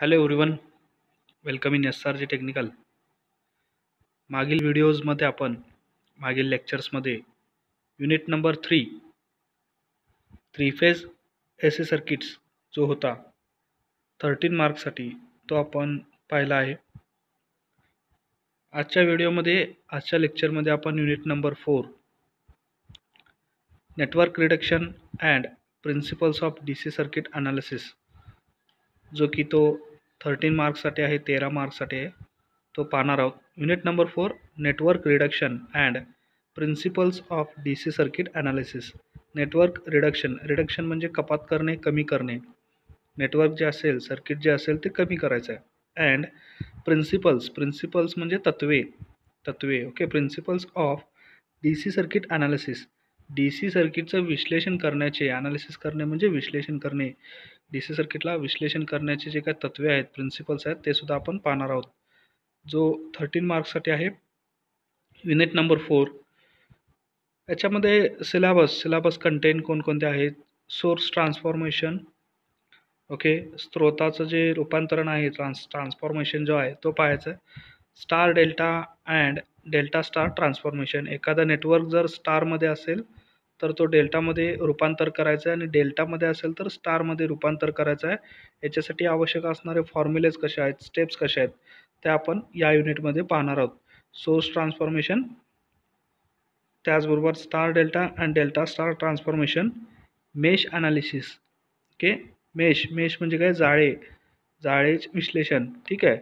Hello everyone welcome in S R G technical मागील व्हिडिओजमध्ये आपण मागील लेक्चर्समध्ये unit number three three phase S A circuits जो होता थर्टीन मार्कसाठी तो आपण पाहिला आहे आजच्या व्हिडिओमध्ये आजच्या लेक्चरमध्ये आपण unit number four network reduction and principles of D C circuit analysis जो की तो थर्टीन मार्क्ससाठी आहे तेरा मार्क्ससाठी आहे तो पाहणार आहोत unit number four network reduction and principles of D C circuit analysis network reduction reduction म्हणजे कपात करणे कमी करणे नेटवर्क जे असेल सर्किट जे असेल ते कमी करायचं आहे अँड प्रिन्सिपल्स प्रिन्सिपल्स म्हणजे तत्वे तत्वे okay principles of D C circuit analysis D C सर्किटचं विश्लेषण करण्याचे ॲनालिसिस करणे म्हणजे विश्लेषण करणे डी सी सर्किटला विश्लेषण करण्याचे जे काही तत्वे आहेत प्रिन्सिपल्स आहेत ते सुद्धा आपण पाहणार आहोत जो थर्टीन मार्क्ससाठी आहे युनिट नंबर फोर याच्यामध्ये सिलॅबस सिलॅबस कंटेंट कोणकोणते आहेत सोर्स ट्रान्सफॉर्मेशन ओके स्त्रोताचं जे रूपांतरण आहे ट्रान्स ट्रान्सफॉर्मेशन जो आहे तो पाहायचा आहे star delta and delta star transformation एखादा नेटवर्क जर स्टारमध्ये असेल तर तो डेल्टामध्ये रूपांतर करायचा आहे आणि डेल्टामध्ये असेल तर स्टारमध्ये रूपांतर करायचं आहे याच्यासाठी आवश्यक असणारे फॉर्म्युलेज कसे आहेत स्टेप्स कसे आहेत ते आपण या युनिटमध्ये पाहणार आहोत सोर्स ट्रान्सफॉर्मेशन त्याचबरोबर star delta and delta star transformation mesh analysis okay mesh mesh म्हणजे काय जाळे जाळेच विश्लेषण ठीक आहे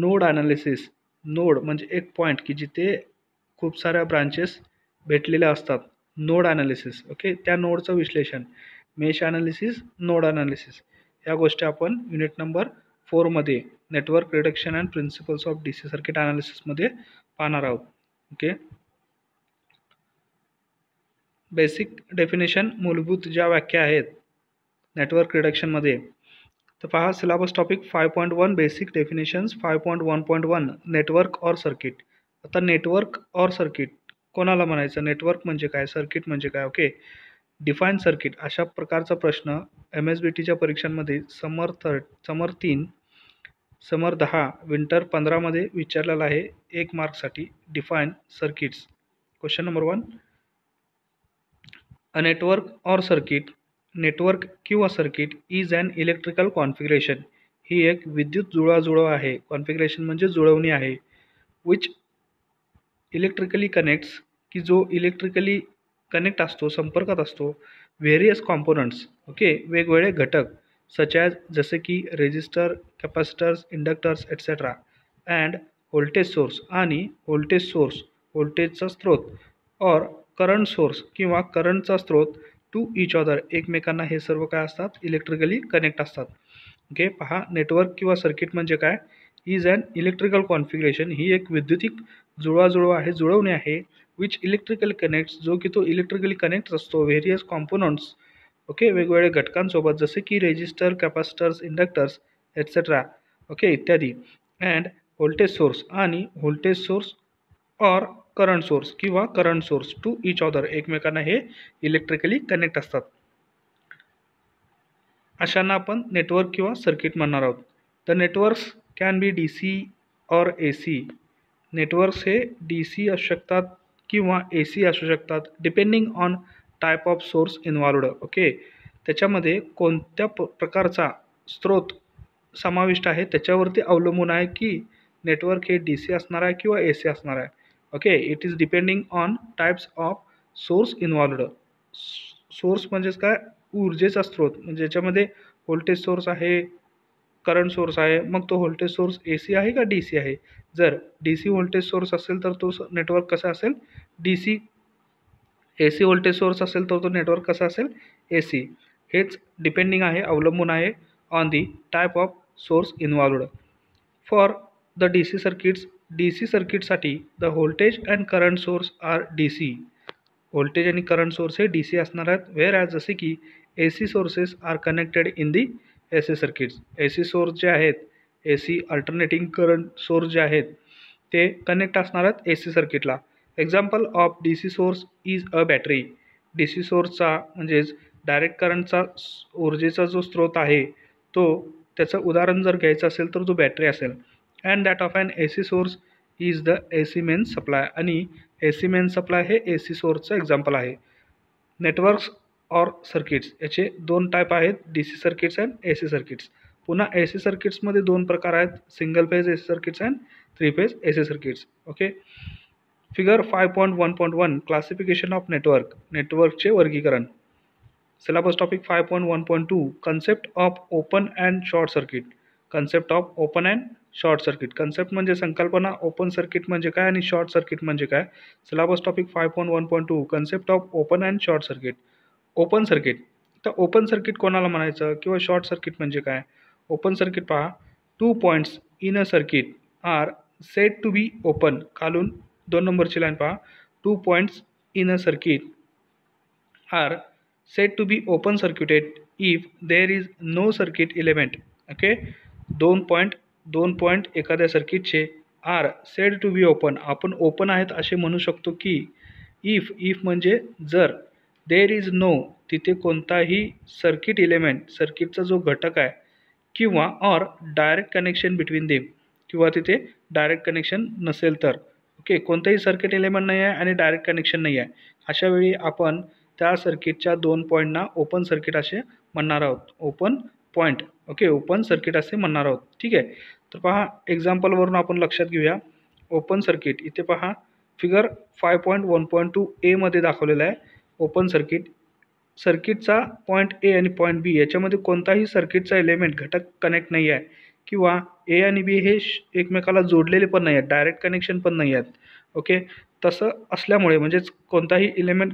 नोड ॲनालिसिस नोड म्हणजे एक पॉईंट की जिथे खूप साऱ्या ब्रांचेस भेटलेल्या असतात नोड ॲनालिसिस ओके त्या नोडचं विश्लेषण मेश ॲनालिसिस नोड ॲनालिसिस ह्या गोष्टी आपण युनिट नंबर फोरमध्ये network reduction and principles of D C circuit ॲनालिसिसमध्ये पाहणार आहोत ओके बेसिक डेफिनेशन मूलभूत ज्या व्याख्या आहेत नेटवर्क रिडक्शनमध्ये तर पहा syllabus topic five point one basic definitions five point one point one network or circuit आता नेटवर्क ऑर सर्किट कोणाला म्हणायचं नेटवर्क म्हणजे काय सर्किट म्हणजे काय ओके डिफाईन सर्किट अशा प्रकारचा प्रश्न एम एस बी टीच्या परीक्षांमध्ये समर थर्ड समर तीन समर दहा विंटर पंधरामध्ये विचारलेला आहे एक मार्कसाठी define circuits question number one a network or circuit network किंवा circuit is and electrical configuration ही एक विद्युत जुळाजुळव आहे कॉन्फिगरेशन म्हणजे जुळवणी आहे विच इलेक्ट्रिकली कनेक्ट्स की जो इलेक्ट्रिकली कनेक्ट असतो संपर्कात असतो व्हेरियस कॉम्पोनंट्स ओके वेगवेगळे घटक सच ॲज जसे की resistor capacitors inductors etcetera and voltage source आणि व्होल्टेज सोर्स व्होल्टेजचा स्रोत और करंट सोर्स किंवा करंटचा स्रोत टू इच ऑदर एकमेकांना हे सर्व काय असतात इलेक्ट्रिकली कनेक्ट असतात ओके पहा नेटवर्क किंवा सर्किट म्हणजे काय इज अँड इलेक्ट्रिकल कॉन्फिगरेशन ही एक विद्युतिक जुळवाजुळव आहे जुळवणे आहे विच इलेक्ट्रिकल कनेक्ट्स जो की तो इलेक्ट्रिकली कनेक्ट असतो व्हेरियस कॉम्पोनंट्स ओके वेगवेगळ्या घटकांसोबत जसे की resistor capacitors inductors etcetera okay इत्यादी अँड व्होल्टेज सोर्स आणि voltage source or current source किंवा current source to each other एकमेकांना हे इलेक्ट्रिकली कनेक्ट असतात अशांना आपण नेटवर्क किंवा सर्किट म्हणणार आहोत the networks can be D C or A C networks हे डी सी असू शकतात किंवा ए सी असू शकतात depending on type of source involved okay त्याच्यामध्ये कोणत्या प प्रकारचा स्रोत समाविष्ट आहे त्याच्यावरती अवलंबून आहे की नेटवर्क हे डी सी असणार आहे किंवा ए सी असणार आहे okay it is depending on types of source involved source म्हणजेच काय ऊर्जेचा स्रोत म्हणजे याच्यामध्ये व्होल्टेज सोर्स आहे करंट सोर्स आहे मग तो व्होल्टेज सोर्स ए सी आहे का डी सी आहे जर डी सी व्होल्टेज सोर्स असेल तर तो नेटवर्क कसा असेल D C A C voltage source असेल तर तो नेटवर्क कसा असेल ए सी हेच डिपेंडिंग आहे अवलंबून आहे on the type of source involved for the D C circuits D C सर्किटसाठी the voltage and current source are D C voltage आणि करंट सोर्स हे डी सी असणार आहेत वेअर ॲज जसे की A C sources are connected in the A C circuits A C source जे आहेत A C alternating current source जे आहेत ते कनेक्ट असणार आहेत ए सी सर्किटला example of D C source is a battery D C सोर्सचा म्हणजेच डायरेक्ट करंटचा ऊर्जेचा जो स्रोत आहे तो त्याचं उदाहरण जर घ्यायचं असेल तर तो बॅटरी असेल and that of and A C source is the A C main supply आणि ए सी मेन सप्लाय हे ए सी सोर्सचं एक्झाम्पल आहे नेटवर्क्स ऑर सर्किट्स याचे दोन टाईप आहेत D C circuits and A C circuits पुन्हा A C सर्किट्समध्ये दोन प्रकार आहेत single phase A C circuits and three phase A C circuits okay figure five point one point one classification of network नेटवर्कचे वर्गीकरण syllabus topic five point one point two concept of open and short circuit concept of open and short circuit concept म्हणजे संकल्पना open circuit म्हणजे काय आणि short circuit म्हणजे काय syllabus topic five point one point two concept of open and short circuit open circuit तर open circuit कोणाला म्हणायचं किंवा शॉर्ट सर्किट म्हणजे काय ओपन सर्किट पहा two points in a circuit are set to be open खालून दोन नंबरची लाईन पहा two points in a circuit are set to be open circuited if there is no circuit element okay दोन point दोन point एखाद्या सर्किटचे are said to be open आपण open आहेत असे म्हणू शकतो की इफ इफ म्हणजे जर देअर इज नो तिथे कोणताही सर्किट इलेमेंट सर्किटचा जो घटक आहे किंवा or direct connection between them किंवा तिथे डायरेक्ट कनेक्शन नसेल तर ओके कोणतंही सर्किट एलिमेंट नाही आहे आणि डायरेक्ट कनेक्शन नाही आहे अशावेळी आपण त्या सर्किटच्या दोन पॉईंटना ओपन सर्किट असे म्हणणार आहोत open point okay open circuit असे म्हणणार आहोत ठीक आहे तर पहा एक्झाम्पलवरून आपण लक्षात घेऊया ओपन सर्किट इथे पहा figure five point one point two एमध्ये दाखवलेलं आहे ओपन सर्किट सर्किटचा पॉईंट ए आणि पॉईंट बी याच्यामध्ये कोणताही सर्किटचा एलिमेंट घटक कनेक्ट नाही आहे किंवा ए आणि बी हे श एकमेकाला जोडलेले पण नाही आहेत डायरेक्ट कनेक्शन पण नाही आहेत ओके तसं असल्यामुळे म्हणजेच कोणताही इलेमेंट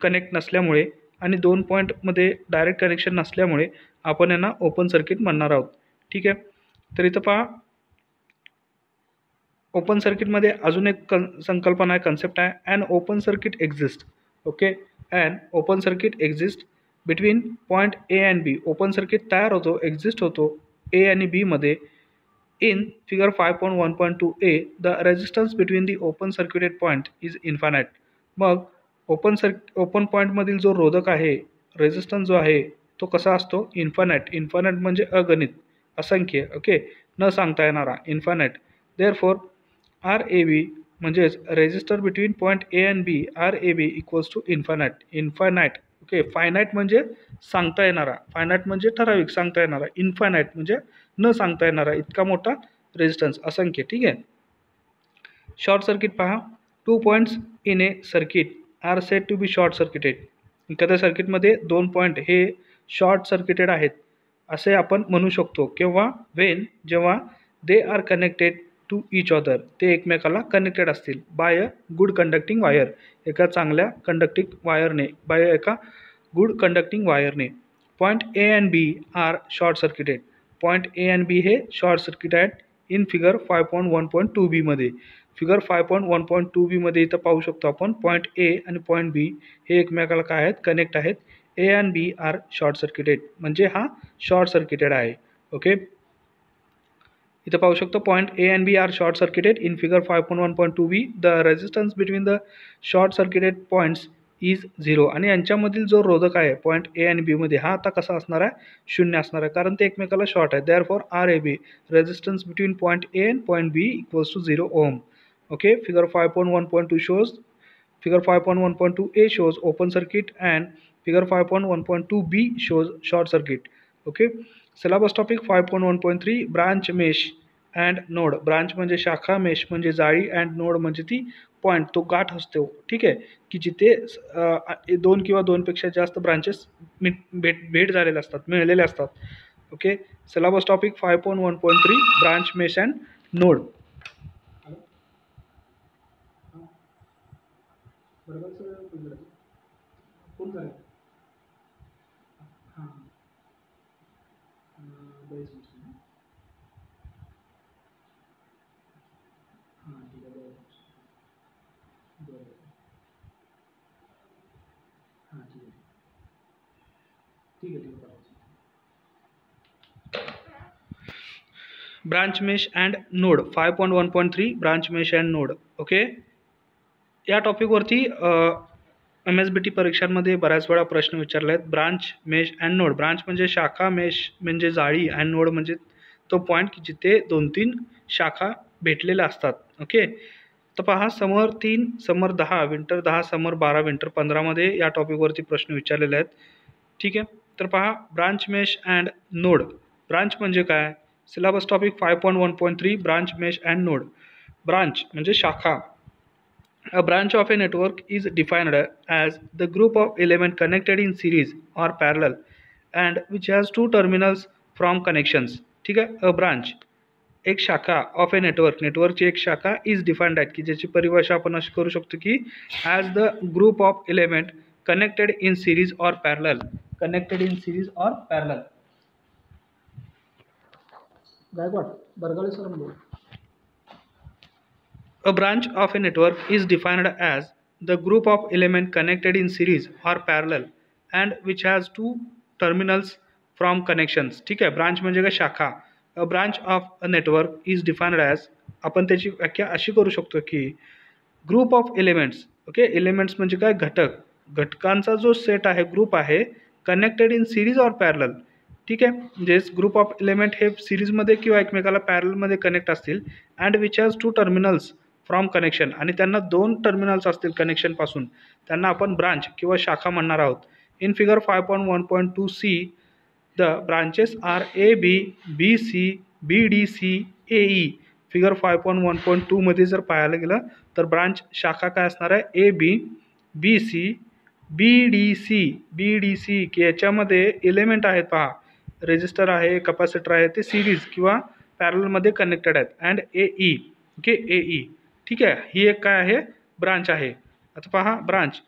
कनेक्ट नसल्यामुळे आणि दोन पॉईंटमध्ये डायरेक्ट कनेक्शन नसल्यामुळे आपण यांना ओपन सर्किट म्हणणार आहोत ठीक आहे तर इथं पहा ओपन सर्किटमध्ये अजून एक कन संकल्पना आहे कन्सेप्ट आहे and open circuit exist okay and open circuit exist between point A and B open circuit तयार होतो एक्झिस्ट होतो ए आणि बीमध्ये in figure five point one point two A the resistance between the open circuited point is infinite मग open सर्क open पॉईंटमधील जो रोधक आहे रेजिस्टन्स जो आहे तो कसा असतो इन्फानाईट इन्फानाईट म्हणजे अगणित असंख्य ओके न सांगता येणारा infinite therefore R A V म्हणजेच resistor between point A and B R A B equals to infinite infinite okay finite म्हणजे सांगता येणारा फायनाईट म्हणजे ठराविक सांगता येणारा इन्फायनाईट म्हणजे न सांगता येणारा इतका मोठा रेजिस्टन्स असंख्य ठीक आहे शॉर्ट सर्किट पहा two points in a circuit are set to be short circuited एखाद्या सर्किटमध्ये दोन पॉईंट हे शॉर्ट सर्किटेड आहेत असे आपण म्हणू शकतो किंवा वेन जेव्हा they are connected to each other ते एकमेकाला कनेक्टेड असतील by a good conducting wire एका चांगल्या कंडक्टिंग वायरने बाय एका गुड कंडक्टिंग वायरने point A and B are short circuited point A and B हे शॉर्ट सर्किट आहेत in figure five point one point two बीमध्ये figure five point one point two बीमध्ये इथं पाहू शकतो आपण पॉईंट ए आणि पॉईंट बी हे एकमेकाला काय आहेत कनेक्ट आहेत A and B are short circuited म्हणजे हा शॉर्ट सर्किटेड आहे ओके इथं पाहू शकतो point A and B are short circuited in figure five point one point two B the resistance between the short circuited points is zero आणि यांच्यामधील जो रोधक आहे पॉईंट ए अँड बीमध्ये हा आता कसा असणार आहे शून्य असणार आहे कारण ते एकमेकाला शॉर्ट आहे therefore R A B resistance between point A and point B equals to zero ohm okay figure five point one point two shows figure five point one point two A shows open circuit and figure five point one point two B shows short circuit okay syllabus topic 5.1.3 one point three branch mesh and node branch म्हणजे शाखा mesh म्हणजे जाळी and node म्हणजे ती point तो गाठ असतो ठीक आहे की जिथे दोन किंवा दोनपेक्षा जास्त ब्रांचेस भेट भेट झालेले असतात मिळलेले असतात okay syllabus topic five point one point three branch mesh and node बरोबर branch mesh and node five point one point three branch mesh and node okay या टॉपिकवरती एम एस बी टी परीक्षांमध्ये बऱ्याच वेळा प्रश्न विचारले आहेत branch mesh and node branch म्हणजे शाखा मेश म्हणजे जाळी अँड नोड म्हणजे तो पॉईंट की जिथे दोन तीन शाखा भेटलेल्या असतात ओके तर पहा समर तीन समर दहा विंटर दहा समर बारा विंटर पंधरामध्ये या टॉपिकवरती प्रश्न विचारलेले आहेत ठीक आहे तर पहा branch mesh and node branch म्हणजे काय syllabus topic five point one point three branch mesh and node branch मजे शाखा a branch of a network is defined as the group of element connected in series or parallel and which has two terminals from connections ठीक है a branch एक शाखा of a network network की एक शाखा is defined है कि ज्याची परिभाषा अपन अशी करू शको कि as the group of element connected in series or parallel connected in series or parallel सर बर a branch of a network is defined as the group of element connected in series or parallel and which has two terminals from connections ठीक आहे branch म्हणजे काय शाखा a branch of a network is defined as आपण त्याची व्याख्या अशी करू शकतो की group of elements okay elements म्हणजे काय घटक घटकांचा जो सेट आहे ग्रुप आहे कनेक्टेड इन सिरीज ऑर पॅरल ठीक आहे म्हणजेच ग्रुप ऑफ एलिमेंट हे सिरीजमध्ये किंवा एकमेकाला पॅरलमध्ये कनेक्ट असतील and which has two terminals from connection आणि त्यांना दोन टर्मिनल्स असतील कनेक्शनपासून त्यांना आपण ब्रांच किंवा शाखा म्हणणार आहोत in figure five point one point two C the branches are A B B C B D C A E figure five point one point टूमध्ये जर पाहायला गेलं तर ब्रांच शाखा काय असणार आहे A B B C B D C B D C की याच्यामध्ये एलिमेंट आहेत पहा रेजिस्टर आहे कपॅसिटर आहे ते सिरीज किंवा पॅरलमध्ये कनेक्टेड आहेत and A E okay A E ठीक आहे ही एक काय आहे ब्रांच आहे आता पहा branch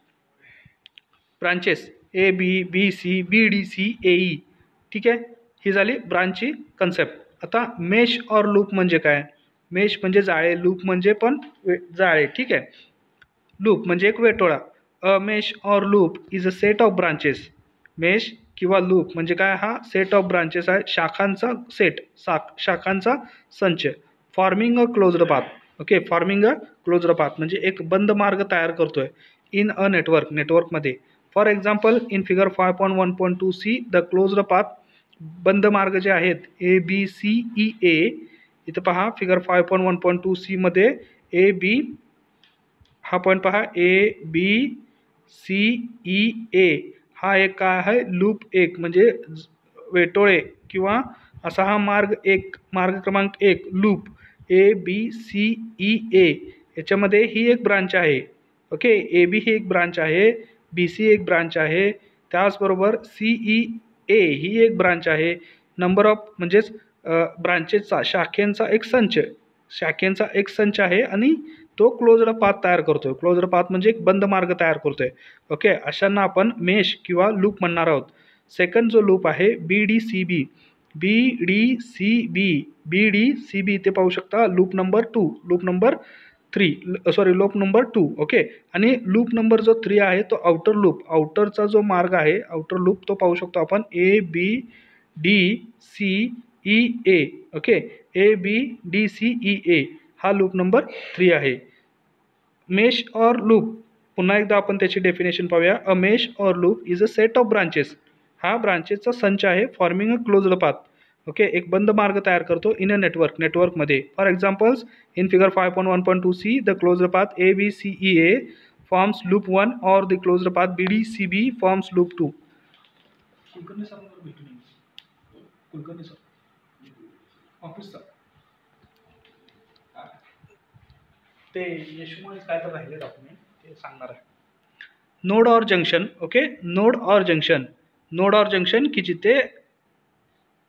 branches A B B C B D C A E ठीक आहे ही झाली ब्रांचची कन्सेप्ट आता मेश और लूप म्हणजे काय मेश म्हणजे जाळे लूप म्हणजे पण वे जाळे ठीक आहे लूप म्हणजे एक वेटोळा a mesh or loop is a set of branches mesh किंवा लूप म्हणजे काय हा सेट ऑफ ब्रांचेस आहे शाखांचा सेट साख शाखांचा संच forming a closed path okay forming a closed path म्हणजे एक बंद मार्ग तयार करतो आहे इन अ नेटवर्क नेटवर्कमध्ये for example in figure five point one point two C the closed path बंद मार्ग जे आहेत A B C E A इथं पहा figure five point one point two सीमध्ये ए बी हा पॉईंट पहा ए बी सी ई ए हा एक काय आहे लूप एक म्हणजे वेटोळे किंवा असा हा मार्ग एक मार्ग क्रमांक एक loop A B C E A याच्यामध्ये ही एक ब्रांच आहे ओके ए बी ही एक ब्रांच आहे बी सी एक ब्रांच आहे त्याचबरोबर सी ई ए ही एक ब्रांच आहे नंबर ऑफ म्हणजेच ब्रांचेसचा शाखेंचा एक संच शाखेंचा एक संच आहे आणि तो क्लोज्ड पाथ तयार करतोय आहे पाथ म्हणजे एक बंद मार्ग तयार करतो आहे ओके अशांना आपण मेश किंवा लूप म्हणणार आहोत सेकंड जो लूप आहे B D C B B D C B B D C B ते पाहू शकता loop number two loop number three sorry loop number two okay आणि लूप नंबर जो थ्री आहे तो आउटर लूप आउटरचा जो मार्ग आहे आउटर लूप तो पाहू शकतो आपण A B D C E A okay A B D C E A हा लूप नंबर थ्री आहे मेश और लूप पुन्हा एकदा आपण त्याची डेफिनेशन पाहूया a mesh or loop is a set of branches हा ब्रांचेसचा संच आहे forming a closed path okay एक बंद मार्ग तयार करतो इन अ नेटवर्क नेटवर्कमध्ये for examples in figure five point one point two C the closed path A B C E A forms loop one or the closed path B D C B forms loop two office ते यशमुळेच काय तर राहिले document ते सांगणार आहे node or junction okay node or junction node or junction की जिथे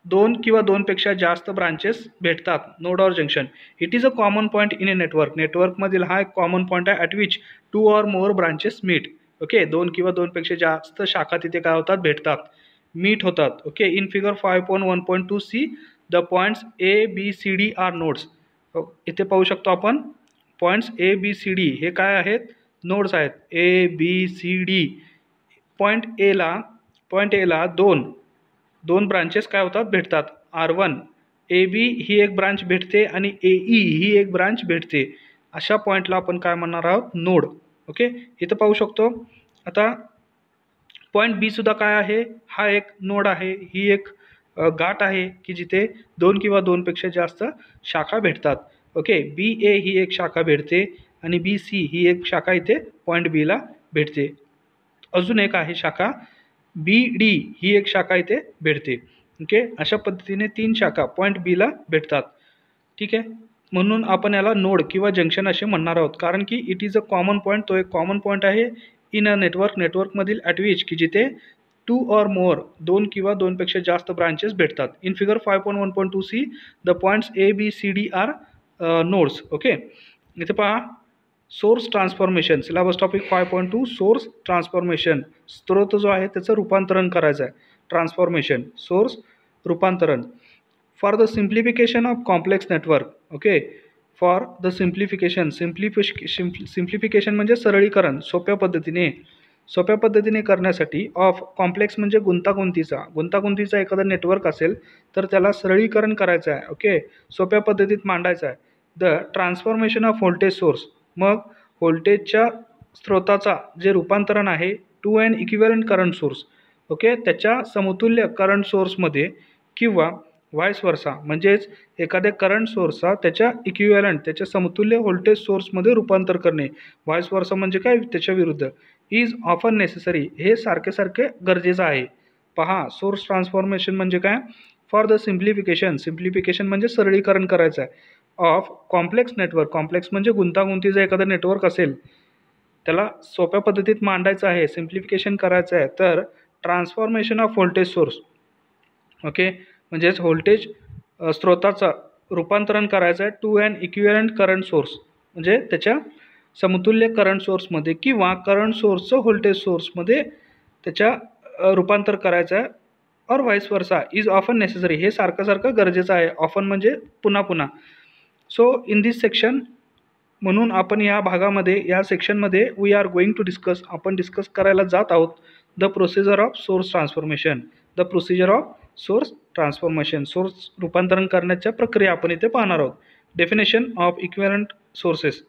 दोन किंवा दोनपेक्षा जास्त ब्रांचेस भेटतात node or junction it is a common point in a network नेटवर्कमधील हा एक कॉमन पॉईंट आहे at which two or more branches meet okay दोन किंवा दोनपेक्षा जास्त शाखा तिथे काय होतात भेटतात मीट होतात okay in figure five point one point two C the points A B C D are nodes इथे पाहू शकतो आपण points A B C D हे काय आहेत नोड्स आहेत A B C D point एला पॉईंट एला दोन दोन ब्रांचेस काय होतात भेटतात आर वन ए बी ही एक ब्रांच भेटते आणि ए ई e ही एक ब्रांच भेटते अशा पॉईंटला आपण काय म्हणणार आहोत नोड ओके इथं पाहू शकतो आता पॉईंट बीसुद्धा काय आहे हा एक नोड आहे ही एक गाठ आहे की जिथे दोन किंवा दोनपेक्षा जास्त शाखा भेटतात ओके बी ए ही एक शाखा भेटते आणि बी सी ही एक शाखा इथे पॉईंट बीला भेटते अजून एक आहे शाखा बी डी ही एक शाखा इथे भेटते ओके अशा पद्धतीने तीन शाखा पॉईंट बीला भेटतात ठीक आहे म्हणून आपण याला नोड किंवा जंक्शन असे म्हणणार आहोत कारण की it is a common point तो एक कॉमन पॉईंट आहे इन अ नेटवर्क नेटवर्कमधील ॲट विच की जिथे टू ऑर मोर दोन किंवा दोनपेक्षा जास्त ब्रांचेस भेटतात in figure five point one point two C the points A B C D are nodes okay इथे पहा source transformation syllabus topic five point two source transformation स्त्रोत जो आहे त्याचं रूपांतरण करायचं आहे ट्रान्सफॉर्मेशन सोर्स रूपांतरण for the simplification of complex network okay for the simplification सिम्प्लिफिश सिम्प्लिफिकेशन म्हणजे सरळीकरण सोप्या पद्धतीने सोप्या पद्धतीने करण्यासाठी ऑफ कॉम्प्लेक्स म्हणजे गुंतागुंतीचा गुंतागुंतीचा एखादा नेटवर्क असेल तर त्याला सरळीकरण करायचं आहे ओके सोप्या पद्धतीत मांडायचं आहे the transformation of voltage source मग व्होल्टेजच्या स्रोताचा जे रूपांतरण आहे to and equivalent current source okay त्याच्या समतुल्य करंट सोर्समध्ये किंवा व्हाईस वर्सा म्हणजेच एखाद्या करंट सोर्सचा त्याच्या इक्विवलंट त्याच्या समतुल्य व्होल्टेज सोर्समध्ये रूपांतर करणे व्हाईस वर्सा म्हणजे काय त्याच्या विरुद्ध इज ऑफन नेसेसरी हे सारखे सारखे गरजेचं आहे पहा सोर्स ट्रान्सफॉर्मेशन म्हणजे काय फॉर द सिम्प्लिफिकेशन सिम्प्लिफिकेशन म्हणजे सरळीकरण करायचं आहे ऑफ कॉम्प्लेक्स नेटवर्क कॉम्प्लेक्स म्हणजे गुंतागुंतीचं एखादं नेटवर्क असेल त्याला सोप्या पद्धतीत मांडायचं आहे सिम्प्लिफिकेशन करायचं आहे तर transformation of voltage source okay म्हणजेच व्होल्टेज स्रोताचं रूपांतरण करायचं आहे to and equivalent current source म्हणजे त्याच्या समतुल्य करंट सोर्समध्ये किंवा करंट सोर्सचं व्होल्टेज सोर्समध्ये त्याच्या रूपांतर करायचं आहे और vice versa is often necessary हे सारखं सारखं गरजेचं आहे ऑफन म्हणजे पुन्हा पुन्हा सो इन दिस सेक्शन म्हणून आपण या भागामध्ये या सेक्शनमध्ये we are going to discuss आपण डिस्कस करायला जात आहोत the procedure of source transformation the procedure of source transformation source रूपांतरण करण्याच्या प्रक्रिया आपण इथे पाहणार आहोत definition of equivalent sources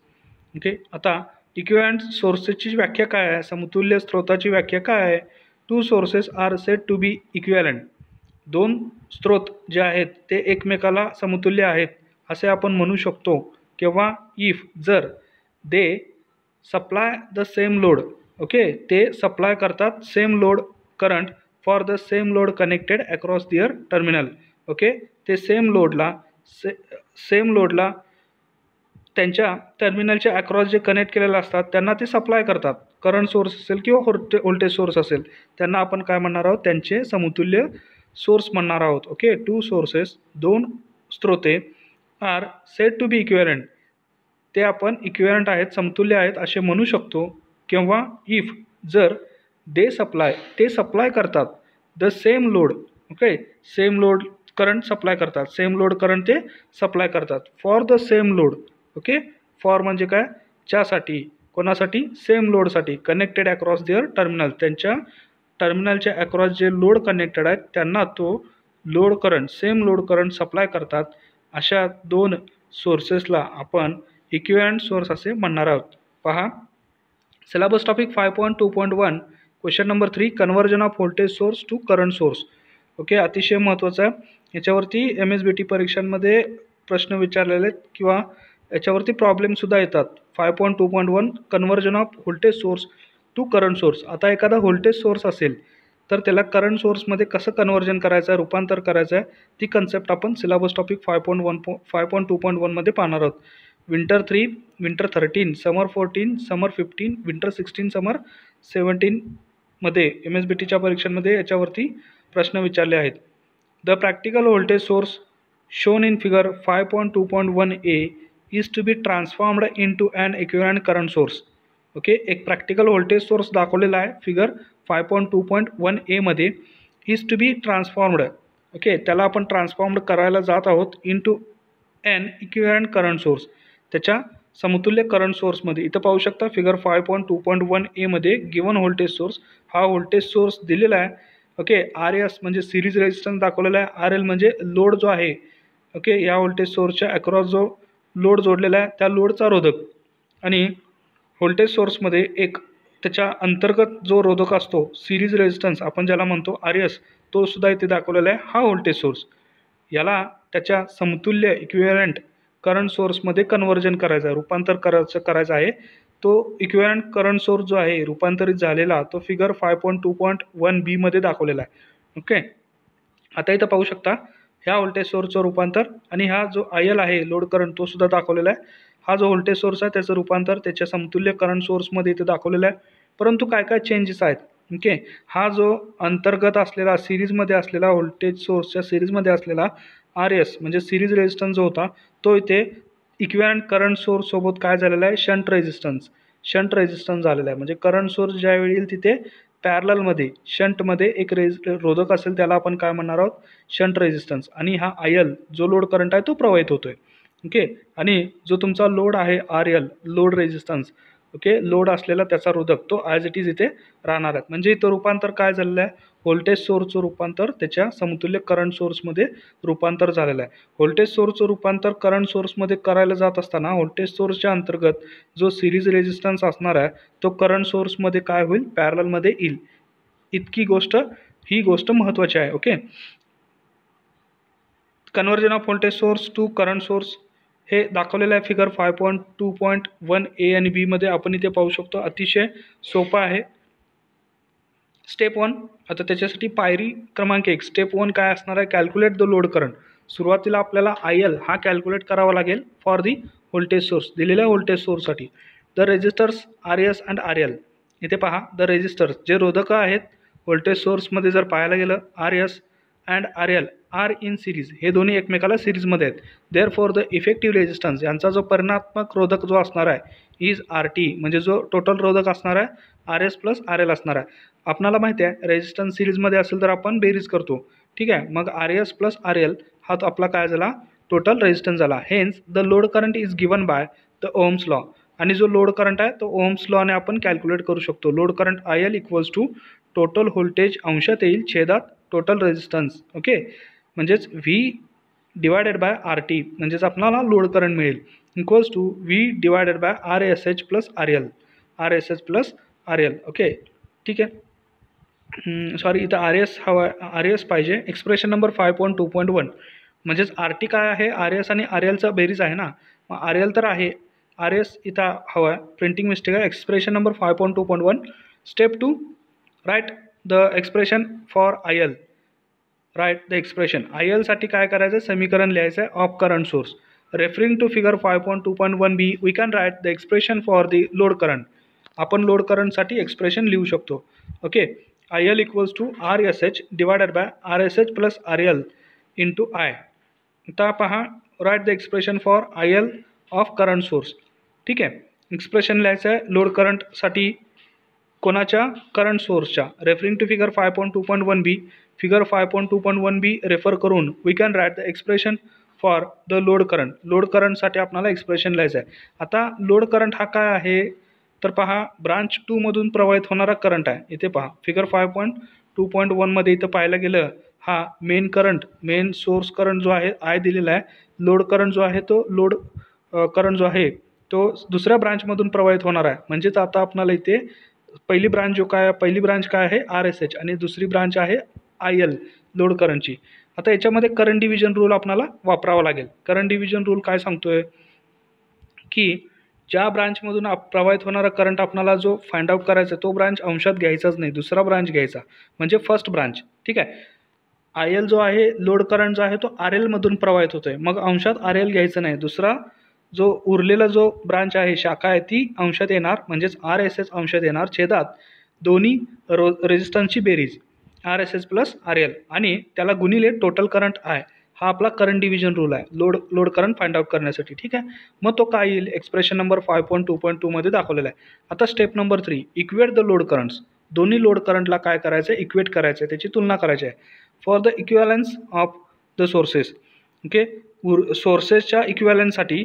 okay आता इक्विवलंट सोर्सेसची व्याख्या काय आहे समतुल्य स्त्रोताची व्याख्या काय आहे two sources are set to be equivalent दोन स्त्रोत जे आहेत ते एकमेकाला समतुल्य आहेत असे आपण म्हणू शकतो किंवा इफ जर they supply the same load okay ते सप्लाय करतात same load current for the same load connected across their terminal okay ते सेम लोडला से सेम लोडला त्यांच्या टर्मिनलच्या अक्रॉस जे कनेक्ट केलेलं असतात त्यांना ते सप्लाय करतात करंट सोर्स असेल किंवा होल्टे व्होल्टेज सोर्स असेल त्यांना आपण काय म्हणणार आहोत त्यांचे समतुल्य सोर्स म्हणणार आहोत ओके टू सोर्सेस दोन स्त्रोते are said to be equivalent ते आपण इक्विव्हॅलंट आहेत समतुल्य आहेत असे म्हणू शकतो किंवा इफ जर दे सप्लाय ते सप्लाय करतात the same load okay same load current supply करतात सेम लोड करंट ते सप्लाय करतात for the same load okay for म्हणजे काय च्यासाठी कोणासाठी सेम लोडसाठी कनेक्टेड अक्रॉस देअर टर्मिनल त्यांच्या टर्मिनलच्या अक्रॉस जे लोड कनेक्टेड आहेत त्यांना तो load current same load current supply करतात अशा दोन सोर्सेसला आपण इक्विवॅलंट सोर्स असे म्हणणार आहोत पहा syllabus topic five point two point one question number three conversion of voltage source to current source okay अतिशय महत्त्वाचं आहे याच्यावरती एम एस बी टी परीक्षांमध्ये प्रश्न विचारलेले आहेत किंवा याच्यावरती प्रॉब्लेमसुद्धा येतात five point two point one conversion of voltage source to current source आता एखादा व्होल्टेज सोर्स असेल तर त्याला करंट सोर्समध्ये कसं कन्वर्जन करायचं आहे रूपांतर करायचं आहे ती कन्सेप्ट आपण syllabus topic five point one पॉ फाय पॉईंट टू पॉईंट वनमध्ये पाहणार आहोत winter three winter thirteen summer fourteen summer fifteen winter sixteen summer सेवन्टीनमध्ये एम एस बी टीच्या परीक्षांमध्ये याच्यावरती प्रश्न विचारले आहेत the practical voltage source shown in figure five point two one one A to B B transformed to to acquire and current source okay एक practical voltage source दाखवलेला आहे figure five point two point one एमध्ये is to be transformed okay त्याला आपण transformed करायला जात आहोत into an equivalent current source त्याच्या समतुल्य करंट सोर्समध्ये इथं पाहू शकता figure five point two point one एमध्ये गिवन व्होल्टेज सोर्स हा व्होल्टेज सोर्स दिलेला आहे ओके आर एस म्हणजे सिरीज रेजिस्टन्स दाखवलेला आहे आर एल म्हणजे लोड जो आहे ओके या व्होल्टेज सोर्सच्या अक्रॉस जो लोड जोडलेला आहे त्या लोडचा रोधक आणि व्होल्टेज सोर्समध्ये एक त्याच्या अंतर्गत जो रोधक असतो सिरीज रेजिस्टन्स आपण ज्याला म्हणतो आर एस तो सुद्धा इथे दाखवलेला आहे हा व्होल्टेज सोर्स याला त्याच्या समतुल्य इक्विवलंट करंट सोर्समध्ये कन्वर्जन करायचं आहे रूपांतर करायचं करायचं आहे तो इक्विवलंट करंट सोर्स जो आहे रूपांतरित झालेला तो figure five point two point one बीमध्ये दाखवलेला आहे ओके आता इथं पाहू शकता ह्या व्होल्टेज सोर्सचं रूपांतर आणि हा जो आय एल आहे लोड करंट तो सुद्धा दाखवलेला आहे हा जो व्होल्टेज सोर्स आहे त्याचं रूपांतर त्याच्या समतुल्य करंट सोर्समध्ये इथे दाखवलेला आहे परंतु काय काय चेंजेस आहेत ओके हा जो अंतर्गत असलेला सिरीजमध्ये असलेला व्होल्टेज सोर्सच्या सिरीजमध्ये असलेला आर एस म्हणजे सिरीज रेजिस्टन्स जो होता तो इथे इक्विवॅलंट करंट सोर्ससोबत काय झालेला आहे शंट रेजिस्टन्स शंट रेजिस्टन्स झालेला आहे म्हणजे करंट सोर्स ज्यावेळी तिथे पॅरलमध्ये शंटमध्ये एक रेज रोधक असेल त्याला आपण काय म्हणणार आहोत शंट रेजिस्टन्स आणि हा आय एल जो लोड करंट आहे तो प्रवाहित होतो आहे ओके आणि जो तुमचा लोड आहे R L load resistance okay load असलेला त्याचा रोधक तो ॲज इट इज इथे राहणार आहे म्हणजे इथं रूपांतर काय झालेलं आहे व्होल्टेज सोर्सचं रूपांतर त्याच्या समतुल्य करंट सोर्समध्ये रूपांतर झालेलं आहे व्होल्टेज सोर्सचं रूपांतर करंट सोर्समध्ये करायला जात असताना व्होल्टेज सोर्सच्या अंतर्गत जो सिरीज रेजिस्टन्स असणार आहे तो करंट सोर्समध्ये काय होईल पॅरलमध्ये येईल इतकी गोष्ट ही गोष्ट महत्त्वाची आहे okay conversion of voltage source to current source हे दाखवलेलं आहे figure five point two point one A आणि बीमध्ये आपण इथे पाहू शकतो अतिशय सोपा आहे स्टेप वन आता त्याच्यासाठी पायरी क्रमांक एक स्टेप वन काय असणार आहे कॅल्क्युलेट द लोड करंट सुरुवातीला आपल्याला आय एल हा कॅल्क्युलेट करावा लागेल फॉर दी व्होल्टेज सोर्स दिलेल्या व्होल्टेज सोर्ससाठी the resistors R S and R L इथे पहा द रेजिस्टर्स जे रोधकं आहेत व्होल्टेज सोर्समध्ये जर पाहायला गेलं R S and R L R in series हे दोन्ही एकमेकाला सिरीजमध्ये आहेत therefore the effective resistance यांचा जो परिणात्मक रोधक जो असणार आहे इज आर टी म्हणजे जो टोटल रोधक असणार आहे R S plus R L असणार आहे आपणाला माहिती आहे रेजिस्टन्स सिरीजमध्ये असेल तर आपण बेरीज करतो ठीक आहे मग R S plus R L हा तो आपला काय झाला टोटल रेजिस्टन्स झाला hence the load current is given by the Ohm's law आणि जो लोड करंट आहे तो ओम्स लॉने आपण कॅल्क्युलेट करू शकतो load current I L equals to total voltage अंशात येईल छेदात टोटल रेजिस्टन्स ओके म्हणजेच V divided by R T म्हणजेच आपल्याला लोड करंट मिळेल equals to V divided by R S H plus R L R S H plus R L okay ठीक आहे sorry hmm, इथं आर एस हवा R S पाहिजे expression number five point two point one म्हणजेच R T काय आहे R S आणि R एलचा बेरीज आहे ना मग आर एल तर आहे आर एस इथं हवं आहे प्रिंटिंग मिस्टेक आहे expression number five point two point one step two write the expression for I L write the expression I एलसाठी काय करायचं आहे समीकरण लिहायचं आहे of current source referring to figure five point two point one B we can write the expression for the load current आपण load करंटसाठी expression लिहू शकतो okay I L equals to R S H divided by R S H plus R L to I आता पहा write the expression for I L of current source ठीक आहे expression लिहायचं आहे लोड करंटसाठी कोणाच्या करंट सोर्सच्या referring to figure five point two point one B figure five point two point one B refer करून we can write the expression for the load current load करंटसाठी आपल्याला एक्सप्रेशन लिहायचं आहे आता लोड करंट हा काय आहे तर पहा ब्रांच टूमधून प्रवाहित होणारा करंट आहे इथे पहा figure five point two point वनमध्ये इथं पाहायला गेलं हा main current main source current जो आहे आय दिलेला आहे लोड करंट जो आहे तो लोड करंट जो आहे तो दुसऱ्या ब्रांचमधून प्रवाहित होणार आहे म्हणजेच आता आपल्याला इथे पहिली ब्रांच जो काय पहिली ब्रांच काय आहे आर एस एच आणि दुसरी ब्रांच आहे आय एल लोड करंटची आता याच्यामध्ये करंट डिव्हिजन रूल आपणाला वापरावा लागेल करंट डिव्हिजन रूल काय सांगतो आहे की ज्या ब्रांचमधून आप प्रवाहित होणारा करंट आपल्याला जो फाइंड आउट करायचा आहे तो ब्रांच अंशात घ्यायचाच नाही दुसरा ब्रांच घ्यायचा म्हणजे फर्स्ट ब्रांच ठीक आहे आय एल जो आहे लोड करंट जो आहे तो आर एलमधून प्रवाहित होतो आहे मग अंशात आर एल घ्यायचं नाही दुसरा जो उरलेला जो ब्रांच आहे शाखा आहे ती अंशात येणार म्हणजेच आर एस एस अंशात येणार छेदात दोन्ही रो रेजिस्टन्सची बेरीज R S S plus R L आणि त्याला गुणिले टोटल करंट आय हा आपला करंट डिव्हिजन रूल आहे load load current find out करण्यासाठी ठीक आहे मग तो काय येईल expression number five point two point टूमध्ये दाखवलेला आहे आता step number three equate the load currents दोन्ही लोड करंटला काय करायचं आहे इक्वेट करायचं आहे त्याची तुलना करायची आहे for the equivalence of the sources okay सोर्सेसच्या इक्वॅलन्ससाठी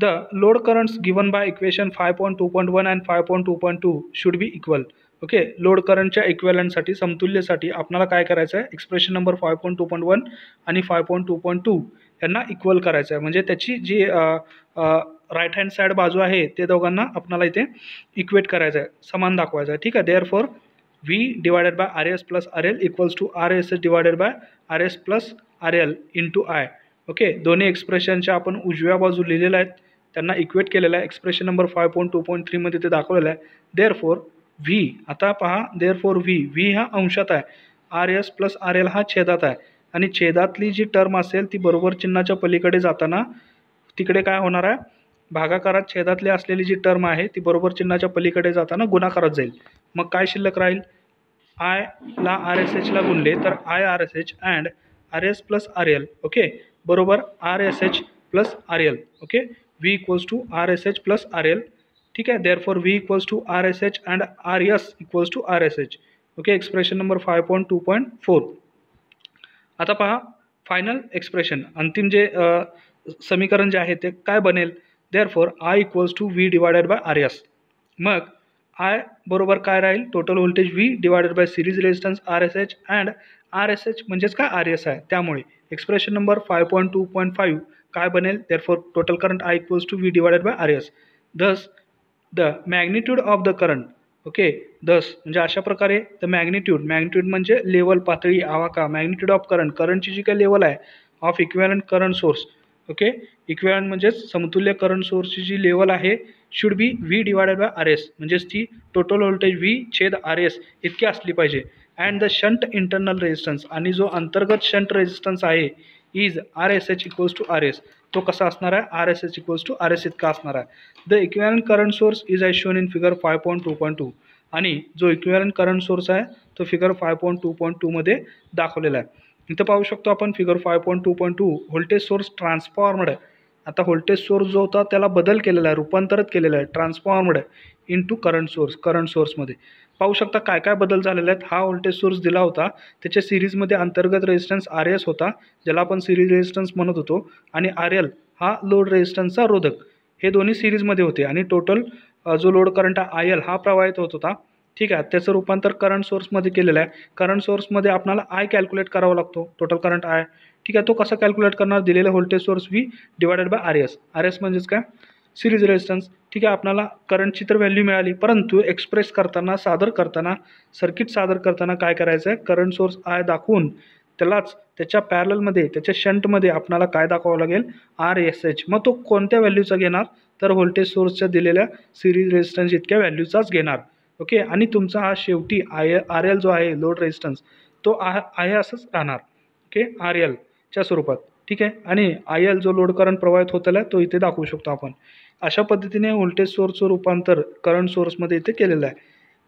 the load currents given by equation five point two point one and five point two point two should be equal okay load करंटच्या इक्वेलंटसाठी समतुल्यसाठी आपल्याला काय करायचं आहे expression number five point two point one आणि five point two point two यांना equal करायचं आहे म्हणजे त्याची जी राईट हँड साईड बाजू आहे ते दोघांना आपणाला इथे इक्वेट करायचं आहे समान दाखवायचं आहे ठीक आहे therefore V divided by R S plus R L equals to R S S divided by R S plus R L into I okay दोन्ही एक्सप्रेशनच्या आपण उजव्या बाजू लिहिलेल्या आहेत त्यांना इक्वेट केलेलं आहे expression number five point two point थ्रीमध्ये ते दाखवलेलं आहे देअर फोर व्ही आता पहा देअर फोर व्ही व्ही हा अंशात आहे R S plus R L हा छेदात आहे आणि छेदातली जी टर्म असेल ती बरोबर चिन्हाच्या पलीकडे जाताना तिकडे काय होणार आहे भागाकारात छेदातली असलेली जी टर्म आहे ती बरोबर चिन्हाच्या पलीकडे जाताना गुणाकारात जाईल मग काय शिल्लक राहील आय ला आर एस एचला गुणले तर I R S H and R S plus R L okay बरोबर R S H plus R L okay V equals to R S H plus R L ठीक आहे therefore V equals to R S H and R S equals to R S H okay expression number five point two point four आता पहा final expression अंतिम जे समीकरण जे आहे ते काय बनेल therefore I equals to V divided by R S मग आय बरोबर काय राहील total voltage V divided by series resistance R S H and R S H म्हणजेच काय आर एस e आहे त्यामुळे expression number five point two point five काय बनेल therefore total current I equals to V divided by R S thus the magnitude of the current okay thus म्हणजे अशा प्रकारे the magnitude magnitude म्हणजे level पातळी आवाका magnitude of current करंटची जी काही लेवल आहे of equivalent current source okay equivalent म्हणजेच समतुल्य करंट सोर्सची जी लेवल आहे should be V divided by R S म्हणजेच ती टोटल व्होल्टेज व्ही छेद आर एस इतकी असली पाहिजे and the shunt internal resistance आणि जो अंतर्गत शंट रेजिस्टन्स आहे is R S H equals to R S तो कसा असणार आहे R S H equals to R S इतका असणार आहे the equivalent current source is I shown in figure five point two point two आणि जो इक्विवॅलंट करंट सोर्स आहे तो figure five point two point टूमध्ये दाखवलेला आहे इथं पाहू शकतो आपण figure five point two point two voltage source transformed आहे आता व्होल्टेज सोर्स जो होता त्याला बदल केलेला आहे रूपांतरित केलेला आहे transformed to current source current सोर्समध्ये पाहू शकता काय काय बदल झालेले आहेत हा व्होल्टेज सोर्स दिला होता त्याच्या सिरीजमध्ये अंतर्गत रेजिस्टन्स आर एस होता ज्याला आपण सिरीज रेजिस्टन्स म्हणत होतो आणि आर एल हा लोड रेजिस्टन्सचा रोधक हे दोन्ही सिरीजमध्ये होते आणि टोटल जो लोड करंट आहे आय एल हा प्रवाहित होत होता ठीक आहे त्याचं रूपांतर करंट सोर्समध्ये केलेलं आहे करंट सोर्समध्ये आपल्याला आय कॅल्क्युलेट करावा लागतो टोटल करंट आय ठीक आहे तो कसा कॅल्क्युलेट करणार दिलेला voltage source V divided by R S R S म्हणजेच काय सिरीज रेजिस्टन्स ठीक आहे आपल्याला करंटची तर व्हॅल्यू मिळाली परंतु एक्सप्रेस करताना सादर करताना सर्किट सादर करताना काय करायचं आहे करंट सोर्स आय दाखवून त्यालाच त्याच्या पॅरलमध्ये त्याच्या शंटमध्ये आपल्याला काय दाखवावं लागेल आर एस एच मग तो कोणत्या व्हॅल्यूचा घेणार तर व्होल्टेज सोर्सच्या दिलेल्या सिरीज रेजिस्टन्स इतक्या व्हॅल्यूचाच घेणार ओके आणि तुमचा हा शेवटी आय आर एल जो आहे लोड रेजिस्टन्स तो आ आहे असंच राहणार ओके आर एलच्या स्वरूपात ठीक आहे आणि आय एल जो लोड करंट प्रवाहित होतला तो इथे दाखवू शकतो आपण अशा पद्धतीने व्होल्टेज सोर्सचं रूपांतर करंट सोर्समध्ये इथे केलेलं आहे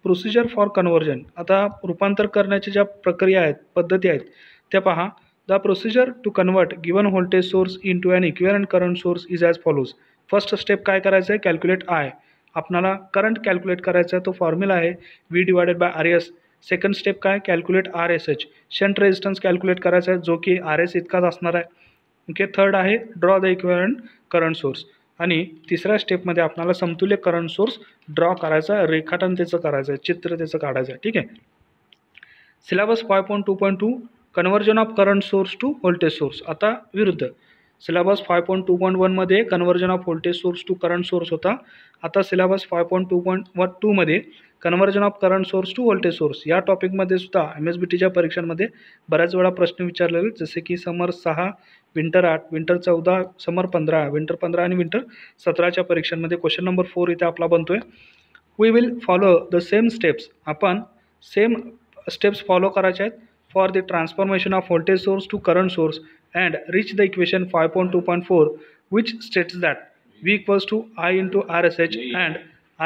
प्रोसिजर फॉर कन्वर्जन आता रूपांतर करण्याच्या ज्या प्रक्रिया आहेत पद्धती आहेत त्या पहा the procedure to convert given voltage source into an equivalent current source is as follows first step काय करायचं आहे कॅल्क्युलेट आय आपणाला करंट कॅल्क्युलेट करायचा आहे तो फॉर्म्युला आहे V divided by R S second step काय calculate R S H shunt resistance calculate करायचा आहे जो की आर एस इतकाच असणार आहे ओके थर्ड आहे draw the equivalent current source आणि तिसऱ्या स्टेपमध्ये आपल्याला समतुल्य करंट सोर्स ड्रॉ करायचा रेखाटन त्याचं करायचं आहे चित्र त्याचं काढायचं आहे ठीक आहे syllabus five point two point two conversion of current source to voltage source आता विरुद्ध syllabus five point two point वनमध्ये conversion of voltage source to current source होता आता syllabus five point two point one टूमध्ये कन्व्हर्जन ऑफ current source to voltage सोर्स या टॉपिकमध्ये सुद्धा एम एस बी टीच्या परीक्षांमध्ये बऱ्याच वेळा प्रश्न गेले जसे की समर सहा विंटर आठ विंटर चौदा समर पंधरा विंटर पंधरा आणि विंटर सतराच्या परीक्षांमध्ये क्वेश्चन नंबर फोर इथे आपला बनतो आहे we will follow the same steps आपण सेम स्टेप्स फॉलो करायचे आहेत for the transformation of voltage source to current source and reach the equation 5.2.4 which states that V equals to I into RSH and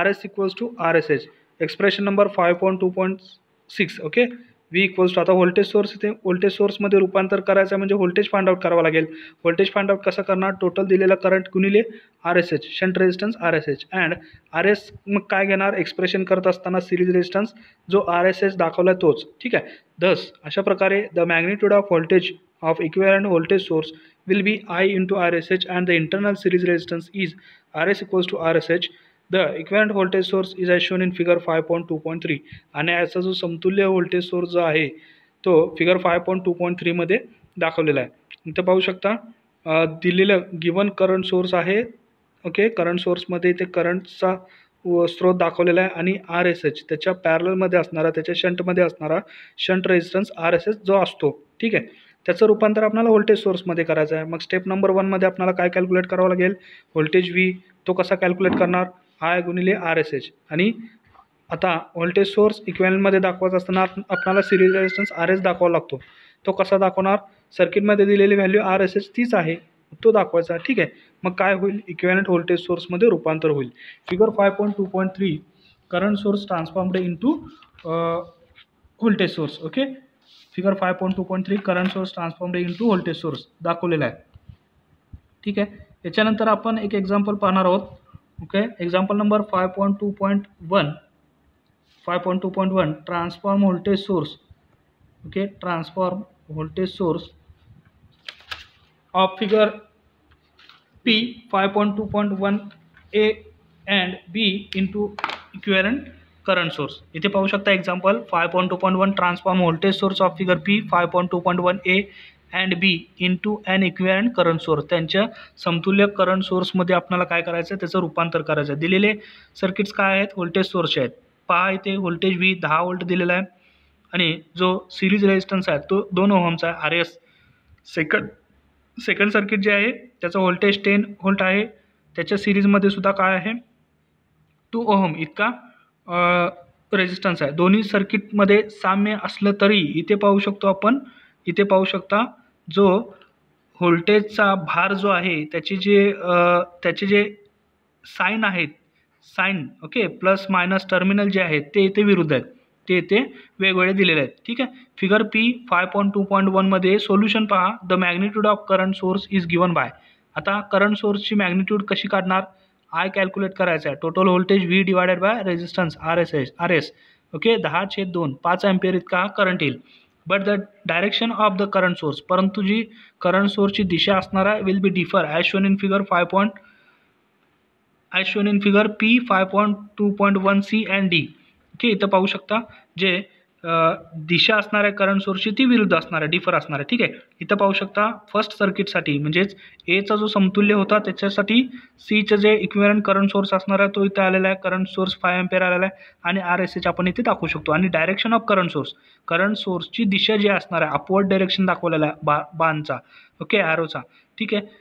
RS equals to RSH. Expression number 5.2.6 okay V equals to आता voltage source इथे voltage सोर्समध्ये रूपांतर करायचं म्हणजे voltage find out करावा लागेल voltage find out कसं करणार टोटल दिलेला करंट गुणिले R S H shunt resistance R S H and R S मग काय घेणार एक्सप्रेशन करत असताना सिरीज रेजिस्टन्स जो आर एस एच दाखवला तोच ठीक आहे दस अशा प्रकारे the magnitude of voltage of and voltage source will be I into R S H and the internal series resistance is R S equals to R S H the equivalent voltage source is as shown in figure five point two point three आणि याचा जो समतुल्य voltage source जो आहे तो figure five point two point थ्रीमध्ये दाखवलेला आहे इथं पाहू शकता दिलेलं गिवन करंट सोर्स आहे ओके करंट सोर्समध्ये इथे करंटचा स्रोत दाखवलेला आहे आणि आर एस एच त्याच्या पॅरलमध्ये असणारा त्याच्या शंटमध्ये असणारा shunt resistance R S H जो असतो ठीक आहे त्याचं रूपांतर आपल्याला व्होल्टेज सोर्समध्ये करायचं आहे मग स्टेप नंबर वनमध्ये आपल्याला काय कॅल्क्युलेट करावं लागेल व्होल्टेज व्ही तो कसा कॅल्क्युलेट करणार आय गुणिले आर एस एच आणि आता व्होल्टेज सोर्स इक्वेलमध्ये दाखवायचा असताना आपणाला सिरीज रेजिस्टन्स आर एस दाखवावा लागतो तो कसा दाखवणार सर्किटमध्ये दिलेली व्हॅल्यू आर एस एस तीच आहे तो दाखवायचा ठीक आहे मग काय होईल इक्वेलंट व्होल्टेज सोर्समध्ये रूपांतर होईल figure five point two point three current source transformed into voltage source okay figure five point two point three current source transformed into voltage source दाखवलेला आहे ठीक आहे याच्यानंतर आपण एक एक्झाम्पल पाहणार आहोत okay example number point one transform voltage source okay transform voltage source of figure P five point point two one A and B into equivalent current source इतने पहू शकता example one transform voltage source of figure P five point one A and B into and equivalent current source त्यांच्या समतुल्य current सोर्समध्ये आपल्याला काय करायचं आहे त्याचं रूपांतर करायचं आहे दिलेले सर्किट्स काय आहेत व्होल्टेज सोर्स आहेत पहा इथे व्होल्टेज व्ही दहा वोल्ट दिलेला आहे आणि जो सिरीज रेजिस्टन्स आहे तो दोन ओहमचा आहे R S second second circuit जे आहे त्याचा व्होल्टेज टेन व्होल्ट आहे त्याच्या सिरीजमध्ये सुद्धा काय आहे टू ओहम इतका रेजिस्टन्स आहे दोन्ही सर्किटमध्ये साम्य असलं तरी इथे पाहू शकतो आपण इथे पाहू शकता जो व्होल्टेजचा भार जो आहे त्याचे जे त्याचे जे साईन आहेत sign okay plus minus terminal जे आहेत ते इथे विरुद्ध आहेत ते इथे वेगवेगळे दिलेले आहेत ठीक आहे figure P five point two point वनमध्ये सोल्युशन पहा the magnitude of current source is given by आता करंट सोर्सची मॅग्निट्यूड कशी काढणार आय कॅल्क्युलेट करायचं आहे total voltage V divided by resistance R S S R S okay दहा छेद दोन पाच अँपियर इतका करंट येईल but the direction of the current source परंतु जी करंट सोर्सची दिशा असणार आहे will be differ as shown in figure five point as shown in figure P five point two point one C and D okay इथं पाहू शकता जे दिशा असणाऱ्या करंट सोर्सची ती विरुद्ध असणार आहे डिफर असणार आहे ठीक आहे इथं पाहू शकता फर्स्ट सर्किटसाठी म्हणजेच एचा जो समतुल्य होता त्याच्यासाठी सीचं जे इक्विरंट करंट सोर्स असणार आहे तो इथं आलेला आहे करंट सोर्स फाय एम्पेअर आलेला आहे आणि आर एस एच आपण इथे दाखवू शकतो आणि direction of current source current सोर्सची दिशा जी असणार आहे अपवर्ड डायरेक्शन दाखवलेला आहे बा बानचा ओके आरोचा ठीक आहे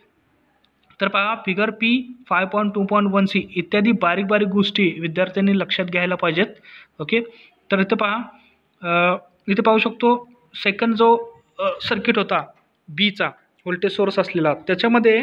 तर पहा figure P five point two point one C इत्यादी बारीक बारीक गोष्टी विद्यार्थ्यांनी लक्षात घ्यायला पाहिजेत ओके तर इथं पहा इथे पाहू शकतो सेकंड जो सर्किट होता बीचा व्होल्टेज सोर्स असलेला त्याच्यामध्ये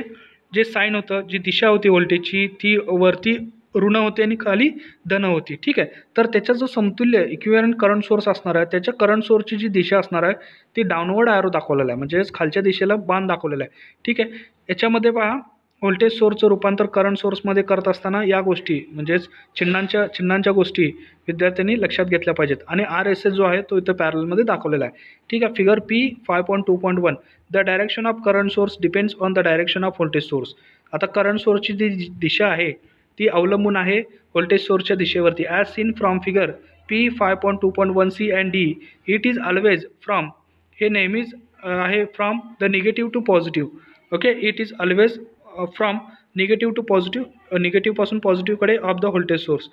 जे साईन होतं जी दिशा होती व्होल्टेजची ती वरती ऋण होती आणि खाली धन होती ठीक आहे तर त्याचा जो समतुल्य इक्विवलंट करंट सोर्स असणार आहे त्याच्या करंट सोर्सची जी दिशा असणार आहे ती डाऊनवर्ड आरो दाखवलेला आहे म्हणजेच खालच्या दिशेला बाण दाखवलेला आहे ठीक आहे याच्यामध्ये पहा व्होल्टेज सोर्सचं रूपांतर करंट सोर्समध्ये करत असताना या गोष्टी म्हणजेच चिन्हांच्या चिन्हांच्या गोष्टी विद्यार्थ्यांनी लक्षात घेतल्या पाहिजेत आणि आर एस एस जो आहे तो इथं पॅरलमध्ये दाखवलेला आहे ठीक आहे figure P five point two point one the direction of current source depends on the direction of voltage source आता करंट सोर्सची जी दिशा आहे ती अवलंबून आहे व्होल्टेज सोर्सच्या दिशेवरती as seen from figure P five point two point one C and D it is always from हे नेहमीच आहे from the negative to positive okay it is always from negative to positive निगेटिव्हपासून पॉझिटिव्हकडे of the voltage source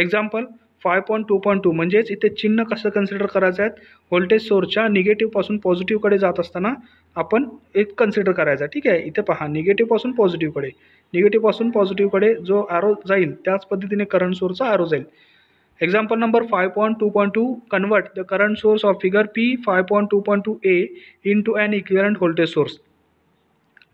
example five point two point two म्हणजेच इथे चिन्ह कसं consider करायचं आहेत व्होल्टेज सोर्सच्या निगेटिव्हपासून पॉझिटिव्हकडे जात असताना आपण एक कन्सिडर करायचं आहे ठीक आहे इथे पहा निगेटिव्हपासून पॉझिटिव्हकडे निगेटिव्हपासून पॉझिटिव्हकडे जो आरो जाईल त्याच पद्धतीने करंट सोर्सचा आरो जाईल example number five point two point two convert the current source of figure P five point two point two A into an equivalent voltage source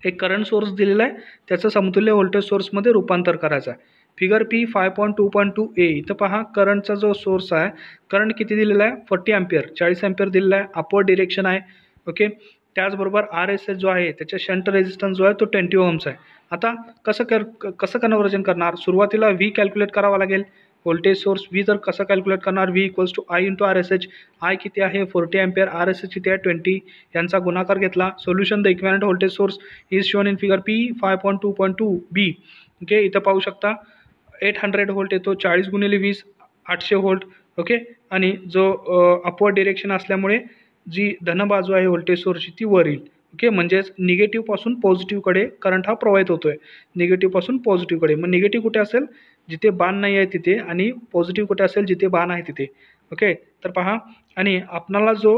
एक करंट सोर्स दिलेला आहे त्याचं समतुल्य व्होल्टेज सोर्समध्ये रूपांतर करायचं आहे figure P five point two point two A इथं पहा करंटचा जो सोर्स आहे करंट किती दिलेला आहे फोर्टी अँपियर चाळीस अँपियर दिलेला आहे अपवर्ड डिरेक्शन आहे ओके त्याचबरोबर आर एस एस जो आहे त्याच्या शंट रेजिस्टन्स जो आहे तो ट्वेंटी ओम्स आहे आता कसं कर कसं कन्वर्जन करणार सुरुवातीला व्ही कॅल्क्युलेट करावा लागेल व्होल्टेज सोर्स वी जर कसं कॅल्क्युलेट करणार V equals to I into R S H I किती आहे forty ampere R S H किती आहे ट्वेंटी यांचा गुणाकार घेतला solution the equivalent voltage source is shown in figure P five point two point two B okay इथं पाहू शकता एट हंड्रेड व्होल्ट येतो चाळीस गुणिले वीस आठशे व्होल्ट ओके आणि जो अपवर्ड डिरेक्शन असल्यामुळे जी धन बाजू आहे व्होल्टेज सोर्सची ती वर येईल ओके म्हणजेच निगेटिव्हपासून पॉझिटिव्हकडे करंट हा प्रवाहित होतो आहे निगेटिव्हपासून पॉझिटिव्हकडे मग निगेटिव्ह कुठे असेल जिथे बाण नाही आहे तिथे आणि पॉझिटिव्ह कुठे असेल जिथे बाण आहे तिथे ओके तर पहा आणि आपणाला जो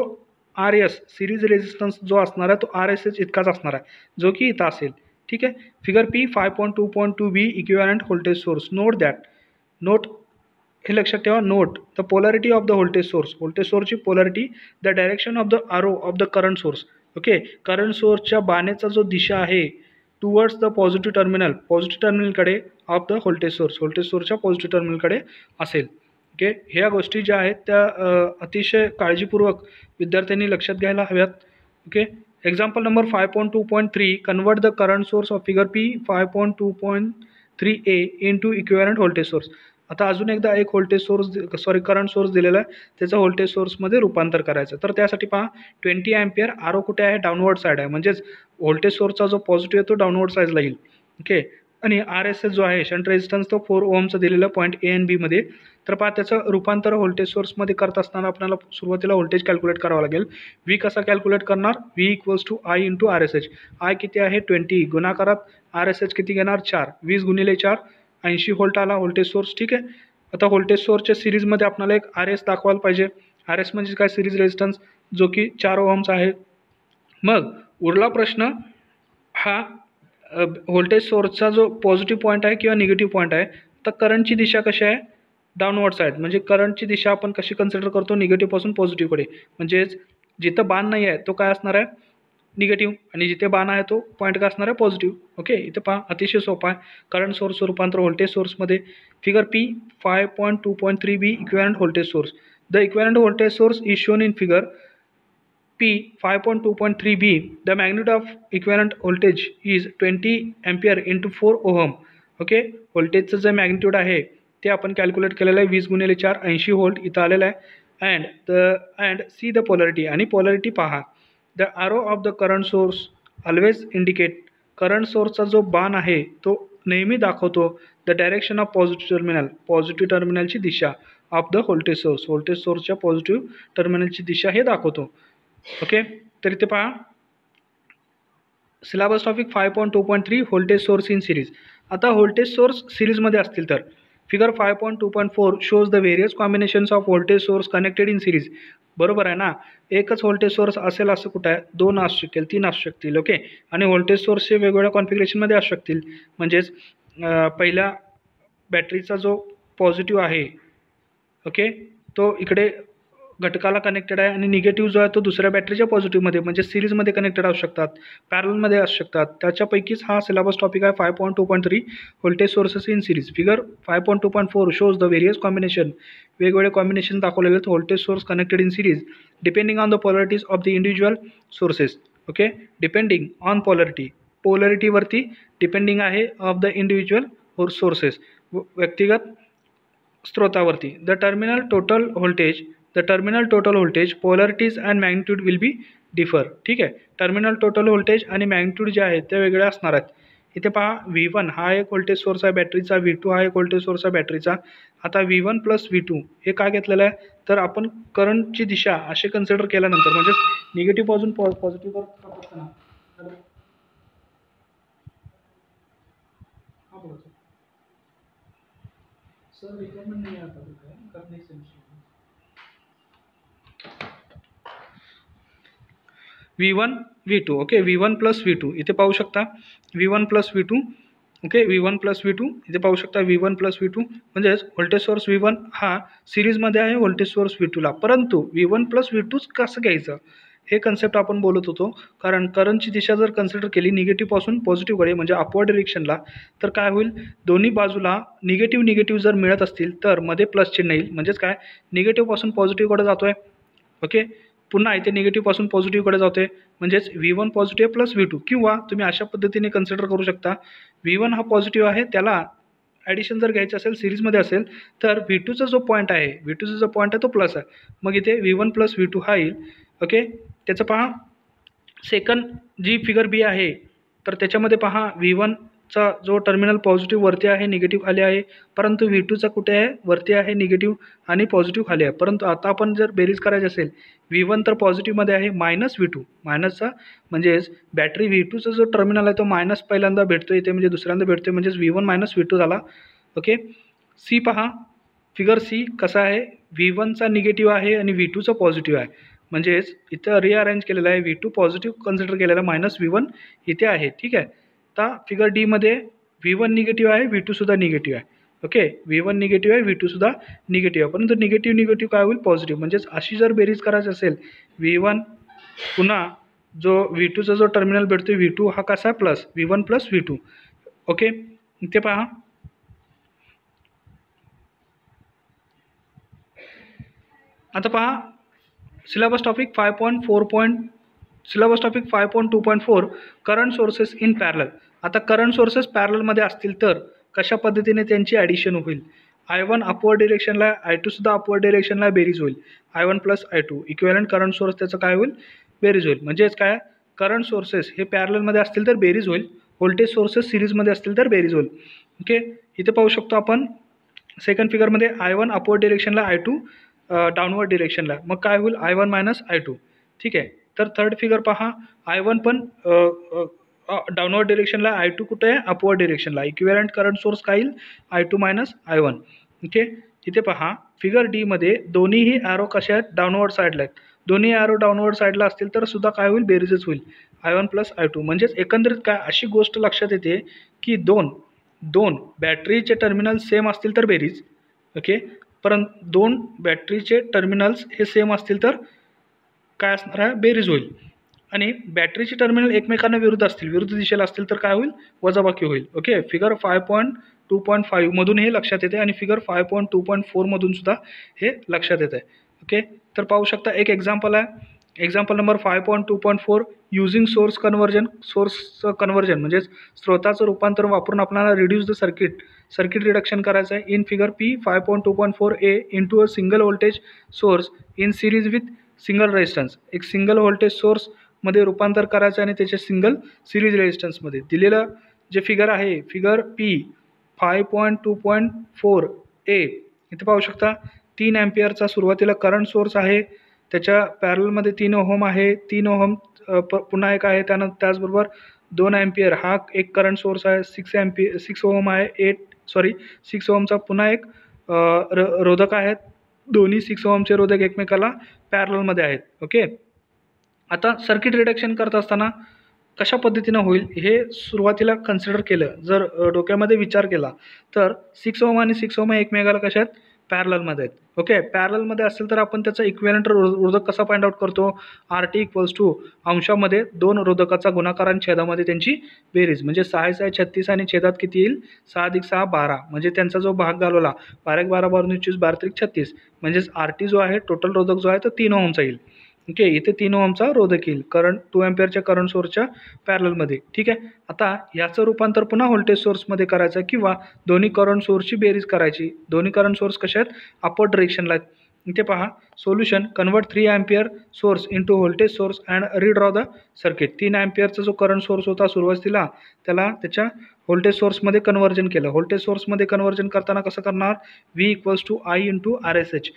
आर एस सिरीज रेजिस्टन्स जो असणार आहे तो आर एस एस इतकाच असणार आहे जो की इथं असेल ठीक आहे figure P five point two point two B equivalent voltage source note that note हे लक्षात ठेवा note the polarity of the voltage source voltage सोर्सची polarity the direction of the arrow of the current source okay current सोर्सच्या बाणेचा जो दिशा आहे towards the positive terminal positive टर्मिनलकडे of the voltage source voltage सोर्सच्या पॉझिटिव्ह टर्मिनलकडे असेल ओके ह्या गोष्टी ज्या आहेत त्या अतिशय काळजीपूर्वक विद्यार्थ्यांनी लक्षात घ्यायला हव्यात okay example number five point two point three convert the current source of figure P five point two point three A into equivalent voltage source आता अजून एकदा एक voltage source sorry current source दिलेला आहे त्याचं voltage सोर्समध्ये रूपांतर करायचं तर त्यासाठी पहा ट्वेंटी एम्पियर आरो कुठे आहे डाऊनवर्ड साईड आहे म्हणजेच व्होल्टेज सोर्सचा जो पॉझिटिव्ह आहे तो डाऊनवर्ड साईजला येईल ओके आणि आर एस एस जो आहे शंट रेजिस्टन्स तो फोर ओमचा दिलेला पॉईंट ए एन बीमध्ये तर पहा त्याचं रूपांतर व्होल्टेज सोर्समध्ये करत असताना आपल्याला सुरुवातीला व्होल्टेज कॅल्क्युलेट करावं लागेल व्ही कसा कॅल्क्युलेट करणार V equals to I into R S H I किती आहे ट्वेंटी गुणाकारात आर एस एच किती घेणार चार वीस गुणिले चार ऐंशी होल्ट आला व्होल्टेज सोर्स ठीक आहे आता व्होल्टेज सोर्सच्या सिरीजमध्ये आपल्याला एक आर एस दाखवायला पाहिजे आर एस म्हणजे काय सिरीज रेजिस्टन्स जो की चार ओहम्स आहे मग उरला प्रश्न हा व्होल्टेज सोर्सचा जो पॉझिटिव्ह पॉईंट आहे किंवा निगेटिव्ह पॉईंट आहे तर करंटची दिशा कशी आहे डाऊनवर्ड साईड म्हणजे करंटची दिशा आपण कशी कन्सिडर करतो निगेटिव्हपासून पॉझिटिव्हकडे म्हणजेच जिथं बाण नाही आहे तो काय असणार आहे निगेटिव्ह आणि जिथे बाण आहे तो पॉईंट का असणार आहे पॉझिटिव्ह ओके इथे पहा अतिशय सोपा आहे करंट सोर्स रूपांतर व्होल्टेज सोर्समध्ये figure P five point two point three B equivalent voltage source the equivalent voltage source is shown in figure P five point two point three B the magnitude of equivalent voltage is twenty ampere to four ohm okay व्होल्टेजचं जे magnitude आहे ते आपण calculate केलेलं आहे वीस गुणिले चार ऐंशी व्होल्ट इथं आलेलं आहे and the and C the polarity आणि पॉलरिटी पहा the arrow of the current source always indicate current सोर्सचा जो बाण आहे तो नेहमी दाखवतो the direction of positive terminal positive टर्मिनलची दिशा of the voltage source voltage सोर्सच्या पॉझिटिव्ह टर्मिनलची दिशा हे दाखवतो ओके तर इथे पहा syllabus topic five point two point three voltage source in series आता व्होल्टेज सोर्स सिरीजमध्ये असतील तर figure five point two point four shows the various combinations of voltage source connected in series बरोबर आहे ना एकच वोल्टेज सोर्स असेल असं कुठं आहे दोन असू शकेल तीन असू शकतील ओके आणि व्होल्टेज सोर्स हे वेगवेगळ्या कॉन्फिगरेशनमध्ये असू शकतील म्हणजेच पहिल्या बॅटरीचा जो पॉझिटिव्ह आहे ओके तो इकडे घटकाला कनेक्टेड आहे आणि निगेटिव्ह जो आहे तो दुसऱ्या बॅटरीच्या पॉझिटिव्हमध्ये म्हणजे सिरीजमध्ये कनेक्टेड असू शकतात पॅरलमध्ये असू शकतात त्याच्यापैकीच हा सिलेबस टॉपिक आहे five point two point three voltage sources in series figure five point two point four shows the various combination वेगवेगळे कॉम्बिनेशन दाखवलेले आहेत voltage source connected in series depending on the polarities of the individual sources okay depending on polarity पोलरिटीवरती depending आहे of the individual sources sources व्यक्तिगत स्त्रोतावरती the terminal total voltage the terminal total voltage polarities and magnitude will be differ ठीक आहे terminal total voltage आणि magnitude जे आहे ते वेगळ्या असणार आहेत इथे पहा व्ही वन हा एक व्होल्टेज सोर्स आहे बॅटरीचा व्ही टू हा एक व्होल्टेज सोर्स आहे बॅटरीचा आता V one plus V two हे का घेतलेलं आहे तर आपण करंटची दिशा असे कन्सिडर केल्यानंतर म्हणजेच निगेटिव्ह अजून पॉ पॉझिटिव्ह सर रिकमेंड नाही V one V two okay V one plus V two इथे पाहू शकता V one plus V two okay V one plus V two इथे पाहू शकता V one plus V two म्हणजेच व्होल्टेज सोर्स व्ही वन हा सिरीजमध्ये आहे व्होल्टेज सोर्स व्ही टूला परंतु व्ही वन प्लस व्ही टूच कसं घ्यायचं हे कन्सेप्ट आपण बोलत होतो कारण करंटची दिशा जर कन्सिडर केली निगेटिव्हपासून पॉझिटिव्हकडे म्हणजे अपवर्ड डिरेक्शनला तर काय होईल दोन्ही बाजूला निगेटिव्ह निगेटिव्ह जर मिळत असतील तर मध्ये प्लस चिन्ह येईल म्हणजेच काय निगेटिव्हपासून पॉझिटिव्हकडे जातो आहे ओके पुन्हा इथे निगेटिव्हपासून पॉझिटिव्हकडे जाते म्हणजेच V one positive plus V two किंवा तुम्ही अशा पद्धतीने कन्सिडर करू शकता व्ही वन हा पॉझिटिव्ह आहे त्याला ॲडिशन जर घ्यायचं असेल सिरीजमध्ये असेल तर व्ही टूचा जो पॉईंट आहे व्ही टूचा जो पॉईंट आहे तो प्लस आहे मग इथे V one plus V two हा येईल ओके त्याचं पहा सेकंड जी फिगर बी आहे तर त्याच्यामध्ये पहा व्ही वन चा जो टर्मिनल पॉझिटिव्ह वरती आहे निगेटिव्ह खाली आहे परंतु व्ही टूचा कुठे आहे वरती आहे निगेटिव्ह आणि पॉझिटिव्ह खाली आहे परंतु आता आपण जर बेरीज करायची असेल व्ही वन तर पॉझिटिव्हमध्ये आहे मायनस व्ही टू मायनसचा म्हणजेच बॅटरी व्ही टूचा जो टर्मिनल आहे तो मायनस पहिल्यांदा भेटतो इथे म्हणजे दुसऱ्यांदा भेटतो आहे म्हणजेच V one minus V two झाला ओके सी पहा फिगर सी कसा आहे व्ही वनचा निगेटिव्ह आहे आणि व्ही टूचा पॉझिटिव्ह आहे म्हणजेच इथं रिअरेंज केलेलं आहे व्ही टू पॉझिटिव्ह कन्सिडर केलेला मायनस व्ही वन इथे आहे ठीक आहे आता फिगर डीमध्ये व्ही वन निगेटिव्ह आहे व्ही टूसुद्धा निगेटिव्ह आहे ओके व्ही वन निगेटिव्ह आहे व्ही टूसुद्धा निगेटिव्ह आहे परंतु निगेटिव्ह निगेटिव्ह काय होईल पॉझिटिव्ह म्हणजेच अशी जर बेरीज करायची असेल व्ही वन पुन्हा जो व्ही टूचा जो टर्मिनल भेटतो व्ही टू हा कसा आहे plus V one plus V two okay ते पहा आता पहा syllabus topic five point four point syllabus topic five point two point four current sources in parallel आता करंट सोर्सेस पॅरलमध्ये असतील तर कशा पद्धतीने त्यांची ॲडिशन होईल आय वन अपवर्ड डिरेक्शनला आय टूसुद्धा अपवर्ड डिरेक्शनला बेरीज होईल I one plus I two equivalent current source त्याचं काय होईल बेरीज होईल म्हणजेच काय करंट सोर्सेस हे पॅरलमध्ये असतील तर बेरीज होईल व्होल्टेज सोर्सेस सिरीजमध्ये असतील तर बेरीज होईल ओके इथे पाहू शकतो आपण सेकंड फिगरमध्ये आय वन अपवर्ड डिरेक्शनला आय टू डाऊनवर्ड डिरेक्शनला मग काय होईल I one minus I two ठीक आहे तर थर्ड फिगर पहा आय वन पण डाऊनवर्ड डिरेक्शनला आय टू कुठे आहे अपवर्ड डिरेक्शनला इक्विवलंट करंट सोर्स काय येईल I two minus I one okay इथे पहा फिगर डीमध्ये दोन्हीही ॲरो कसे आहेत डाऊनवर्ड साईडला आहेत दोन्ही ॲरो डाऊनवर्ड साईडला असतील तर सुद्धा काय होईल बेरीजच होईल I one plus I two म्हणजेच एकंदरीत काय अशी गोष्ट लक्षात येते की दोन दोन बॅटरीचे टर्मिनल सेम असतील तर बेरीज ओके परंतु दोन बॅटरीचे टर्मिनल्स हे सेम असतील तर काय असणार आहे बेरीज होईल आणि बॅटरीचे टर्मिनल एकमेकांना विरुद्ध असतील विरुद्ध दिशेला असतील तर काय होईल वजाबाकी होईल okay figure five point two point फाईव्हमधून हे लक्षात येते आणि figure five point two point फोरमधून सुद्धा हे लक्षात येत आहे ओके तर पाहू शकता एक एक्झाम्पल आहे example number five point two point four using source conversion source conversion म्हणजेच स्रोताचं रूपांतर वापरून आपल्याला reduce the circuit circuit reduction करायचं आहे in figure P five point two point four A to a single voltage source in series with single resistance एक single voltage सोर्समध्ये रूपांतर करायचं आणि त्याच्या सिंगल सिरीज रेजिस्टन्समध्ये दिलेलं जे फिगर आहे figure P five point two point four A इथे पाहू शकता तीन ॲम्पियरचा सुरुवातीला करंट सोर्स आहे त्याच्या पॅरलमध्ये तीन ओहम आहे तीन ओहम पुन्हा एक आहे त्यानंतर त्याचबरोबर दोन ॲम्पियर हा एक करंट सोर्स आहे सिक्स ॲम्पिय सिक्स ओहम आहे एट सॉरी सिक्स ओहमचा पुन्हा एक र रोधक आहेत दोन्ही सिक्स ओमचे रोधक एकमेकाला पॅरलमध्ये आहेत ओके आता सर्किट रिडक्शन करत असताना कशा पद्धतीनं होईल हे सुरुवातीला कन्सिडर केलं जर डोक्यामध्ये विचार केला तर सिक्स ओम आणि सिक्स ओम एकमेकाला कशात पॅरलमध्ये आहेत ओके पॅरलमध्ये असेल तर आपण त्याचा इक्वेलंट रोधक कसा फाइंड आउट करतो आर टी इक्वल्स टू अंशामध्ये दोन रोधकाचा गुणाकार आणि छेदामध्ये त्यांची बेरीज म्हणजे सहा सहा छत्तीस आणि छेदात किती येईल सहा अधिक सहा बारा म्हणजे त्यांचा जो भाग घालवला बारा एक बारा बारून चोवीस बारा त्रिक छत्तीस म्हणजेच आर टी जो आहे टोटल रोधक जो आहे तो तीन होऊन येईल ओके इथे तीन ओमचा रोधक येईल करंट टू अँपिअरच्या करंट सोर्सच्या पॅरलमध्ये ठीक आहे आता याचं रूपांतर पुन्हा व्होल्टेज सोर्समध्ये करायचं किंवा दोन्ही करंट सोर्सची बेरीज करायची दोन्ही करंट सोर्स कशा आहेत अपर डिरेक्शनला आहेत इथे पहा solution convert three ampere source into voltage source and redraw the circuit तीन ॲम्पियरचा जो करंट सोर्स होता सुरुवातीला त्याला त्याच्या व्होल्टेज सोर्समध्ये कन्वर्जन केलं व्होल्टेज सोर्समध्ये कन्वर्जन करताना कसं करणार V equals to I into R S H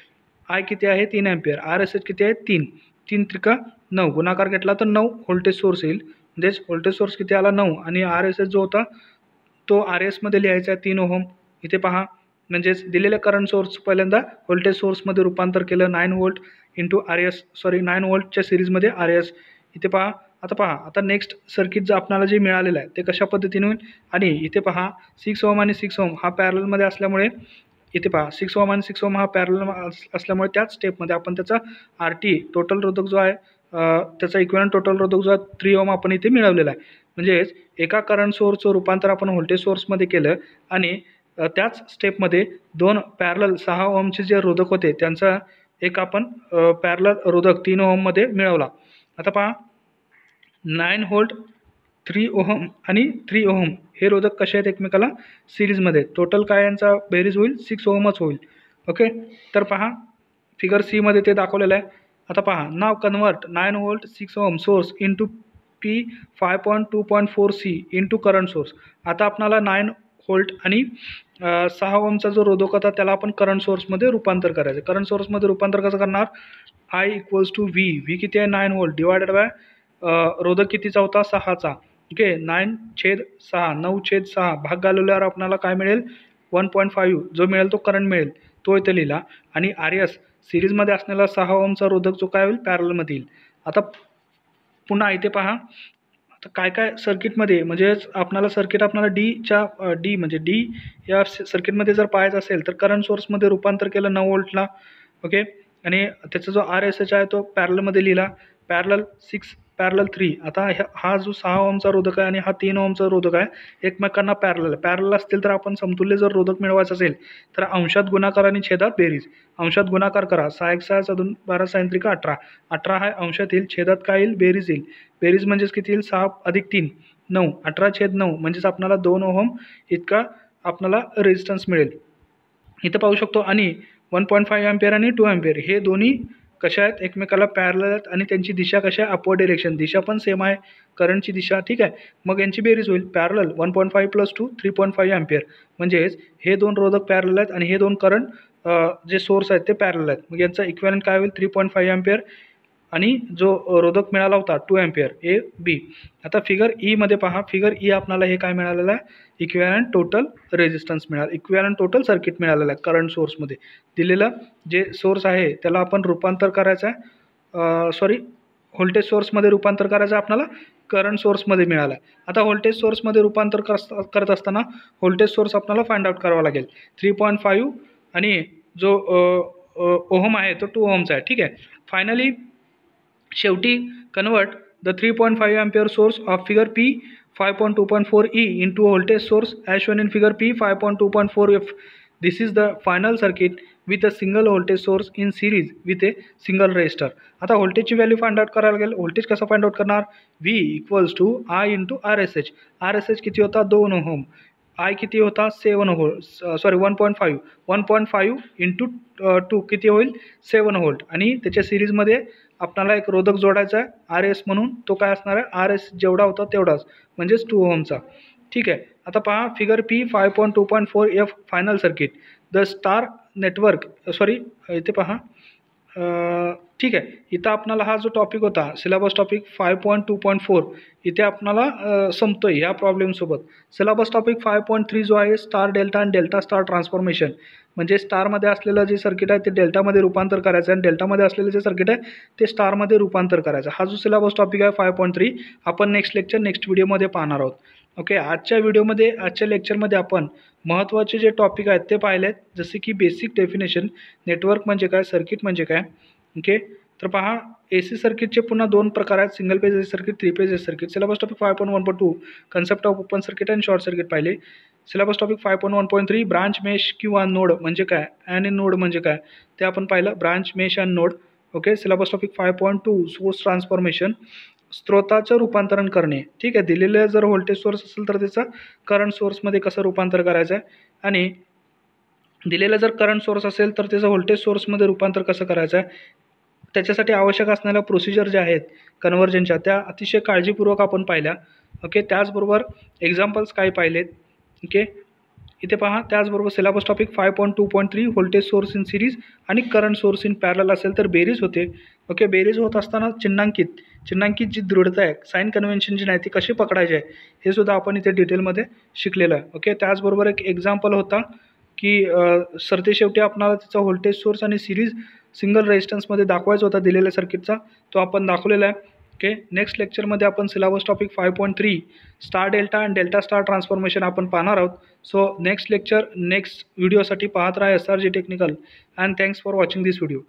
I किती आहे तीन अँपियर आर एस एच किती आहे तीन तीन त्रिका नऊ गुणाकार घेतला तर नऊ व्होल्टेज सोर्स येईल म्हणजेच व्होल्टेज सोर्स किती आला नऊ आणि आर एस एस जो होता तो आर एसमध्ये लिहायचा आहे तीन ओहम इथे पहा म्हणजेच दिलेल्या करंट सोर्स पहिल्यांदा व्होल्टेज सोर्समध्ये रूपांतर केलं nine volt into R S sorry nine व्होल्टच्या सिरीजमध्ये आर एस इथे पहा आता पहा आता नेक्स्ट सर्किट जे आपल्याला जे मिळालेलं आहे ते कशा पद्धतीने होईल आणि इथे पहा सिक्स ओम आणि सिक्स ओम हा पॅरलमध्ये असल्यामुळे इथे पहा सिक्स ओम आणि सिक्स ओम हा पॅरल असल्यामुळे त्याच स्टेपमध्ये आपण त्याचा आर टी टोटल रोधक जो आहे त्याचा इक्विवलेंट टोटल रोधक जो आहे थ्री ओम आपण इथे मिळवलेला आहे म्हणजेच एका करंट सोर्सचं रूपांतर आपण व्होल्टेज सोर्समध्ये केलं आणि त्याच स्टेपमध्ये दोन पॅरल सहा ओमचे जे रोधक होते त्यांचा एक आपण पॅरल रोधक तीन ओममध्ये मिळवला आता पहा नाईन व्होल्ट थ्री ओहम आणि थ्री ओहम हे रोधक कसे आहेत एकमेकाला सिरीजमध्ये टोटल काय यांचा बेरीज होईल सिक्स ओहमच होईल ओके तर पहा फिगर सीमध्ये ते दाखवलेलं आहे आता पहा नाव convert nine volt six ohm source into P five point two point four C into current source आता आपणाला नाईन व्होल्ट आणि सहा ओमचा जो रोधक होता त्याला आपण करंट सोर्समध्ये रूपांतर करायचं करंट सोर्समध्ये रूपांतर कसं करणार I equals to V V किती आहे नाईन व्होल्ट डिवायडेड बाय रोधक कितीचा होता सहाचा ठीक आहे नाईन छेद सहा नऊ छेद सहा भाग घालवल्यावर आपणाला काय मिळेल वन पॉईंट फायू जो मिळेल तो करंट मिळेल तो इथे लिहिला आणि आर एस सिरीजमध्ये असलेला सहा ओमचा रोधक जो काय होईल पॅरलमध्ये येईल आता पुन्हा इथे पहा आता काय काय सर्किटमध्ये म्हणजेच आपणाला सर्किट आपणाला डीच्या डी म्हणजे डी या सर्किटमध्ये जर पाहायचं असेल तर करंट सोर्समध्ये रूपांतर केलं नऊ वोल्टला ओके आणि त्याचा जो आर एस एच आहे तो पॅरलमध्ये लिहिला पॅरल सिक्स पॅरल थ्री आता हा जो सहा ओमचा रोधक आहे आणि हा तीन ओमचा रोधक आहे एकमेकांना पॅरल पॅरल असतील तर आपण समतुल्य जर रोधक मिळवायचं असेल तर अंशात गुणाकार आणि छेदात बेरीज अंशात गुणाकार करा सहा एक सहा सदून बारा सायंत्रिका अठरा अठरा हा अंशात येईल छेदात काय येईल बेरीज येईल बेरीज म्हणजेच किती येईल सहा अधिक तीन नऊ अठरा छेद नऊ म्हणजेच आपणाला दोन ओहम इतका आपणाला रेजिस्टन्स मिळेल इथं पाहू शकतो आणि वन पॉईंट फाईव्ह एम्पेअर आणि टू एम्पेअर हे दोन्ही कशा आहेत एकमेकाला पॅरल आहेत आणि त्यांची दिशा कशा आहे अपवर्ड डिरेक्शन दिशा पण सेम आहे करंटची दिशा ठीक आहे मग यांची बेरीज होईल parallel one point five plus two three point five ampere म्हणजेच हे दोन रोधक पॅरल आहेत आणि हे दोन करंट जे सोर्स आहेत ते पॅरल आहेत मग यांचा इक्वॅलंट काय होईल थ्री पॉईंट फाईव्ह अँपियर आणि जो रोधक मिळाला होता टू एम्पियर ए बी आता फिगर ईमध्ये e पहा फिगर ई आपल्याला हे काय मिळालेलं आहे इक्वॅलंट टोटल रेजिस्टन्स मिळाला इक्वेलन टोटल सर्किट मिळालेलं आहे करंट सोर्समध्ये दिलेलं जे सोर्स आहे त्याला आपण रूपांतर करायचं आहे सॉरी व्होल्टेज सोर्समध्ये रूपांतर करायचं आहे आपल्याला करंट सोर्समध्ये मिळाला आहे आता व्होल्टेज सोर्समध्ये रूपांतर करत असताना व्होल्टेज सोर्स आपल्याला फाइंड आउट करावा लागेल थ्री पॉईंट आणि जो ओहम आहे तो टू ओहमचा आहे ठीक आहे फायनली शेवटी convert the three point five ampere source of figure P five point two point four E into voltage source as one in figure P five point two point four F this is the final circuit with a single voltage source in series with a single resistor आता व्होल्टेजची value find out करायला लागेल voltage कसं find out करणार V equals to I into R S H R S H किती होता दोन ohm I किती होता सेवन होल sorry one point five one point five into two किती होईल सेवन होल्ट आणि त्याच्या सिरीजमध्ये आपणाला एक रोधक जोडायचा आहे आर एस म्हणून तो काय असणार आहे आर एस जेवढा होता तेवढाच म्हणजेच टू होमचा ठीक आहे आता पहा figure P five point two point four F final circuit the star network sorry इथे पहा ठीक आहे इथं आपणाला हा जो टॉपिक होता syllabus topic five point two point four इथे आपणाला संपतो आहे ह्या प्रॉब्लेमसोबत syllabus topic five point three जो आहे स्टार डेल्टा आणि डेल्टा स्टार ट्रान्सफॉर्मेशन म्हणजे स्टारमध्ये असलेलं जे सर्किट आहे ते डेल्टामध्ये रूपांतर करायचं आणि डेल्टामध्ये असलेलं जे सर्किट आहे ते स्टारमध्ये रूपांतर करायचं हा जो सिलेबस टॉपिक आहे फाय पॉईंट थ्री आपण नेक्स्ट लेक्चर नेक्स्ट व्हिडिओमध्ये पाहणार आहोत ओके आजच्या व्हिडिओमध्ये आजच्या लेक्चरमध्ये आपण महत्त्वाचे जे टॉपिक आहेत ते पाहिले आहेत जसे की बेसिक डेफिनेशन नेटवर्क म्हणजे काय सर्किट म्हणजे काय ओके तर पहा ए सी सर्किटचे पुन्हा दोन प्रकार आहेत single phase A circuit three phase A circuit syllabus topic five point one point two concept of open circuit and short circuit पाहिले syllabus topic five point one point three branch mesh किंवा node म्हणजे काय आणि node म्हणजे काय ते आपण पाहिलं ब्रांच मेश आणि node okay syllabus topic five point two source transformation स्त्रोताचं रूपांतरण करणे ठीक आहे दिलेलं जर व्होल्टेज सोर्स असेल तर त्याचं करंट सोर्समध्ये कसं रूपांतर करायचं आहे आणि दिलेलं जर करंट सोर्स असेल तर त्याचं व्होल्टेज सोर्समध्ये रूपांतर कसं करायचं आहे त्याच्यासाठी आवश्यक असणाऱ्या प्रोसिजर ज्या आहेत कन्व्हर्जनच्या त्या अतिशय काळजीपूर्वक आपण पाहिल्या ओके त्याचबरोबर एक्झाम्पल्स काय पाहिलेत ओके इथे पहा त्याचबरोबर syllabus topic five point two point three voltage source in series आणि करंट सोर्स इन पॅरल असेल तर बेरीज होते ओके बेरीज होत असताना चिन्हांकित चिन्हांकित जी दृढता आहे साईन कन्व्हेन्शन जी नाही ती कशी पकडायची आहे हे सुद्धा आपण इथे डिटेलमध्ये शिकलेलं आहे ओके त्याचबरोबर एक एक्झाम्पल होता की सरतेशेवटी आपणाला तिचा व्होल्टेज सोर्स आणि सिरीज सिंगल रेजिस्टन्समध्ये दाखवायचा होता दिलेल्या सर्किटचा तो आपण दाखवलेला आहे ओके नेक्स्ट लेक्चरमध्ये आपण syllabus topic five point three star delta and delta star transformation आपण पाहणार आहोत सो नेक्स्ट लेक्चर नेक्स्ट व्हिडिओसाठी पाहत राहा S R G technical and thanks for watching this video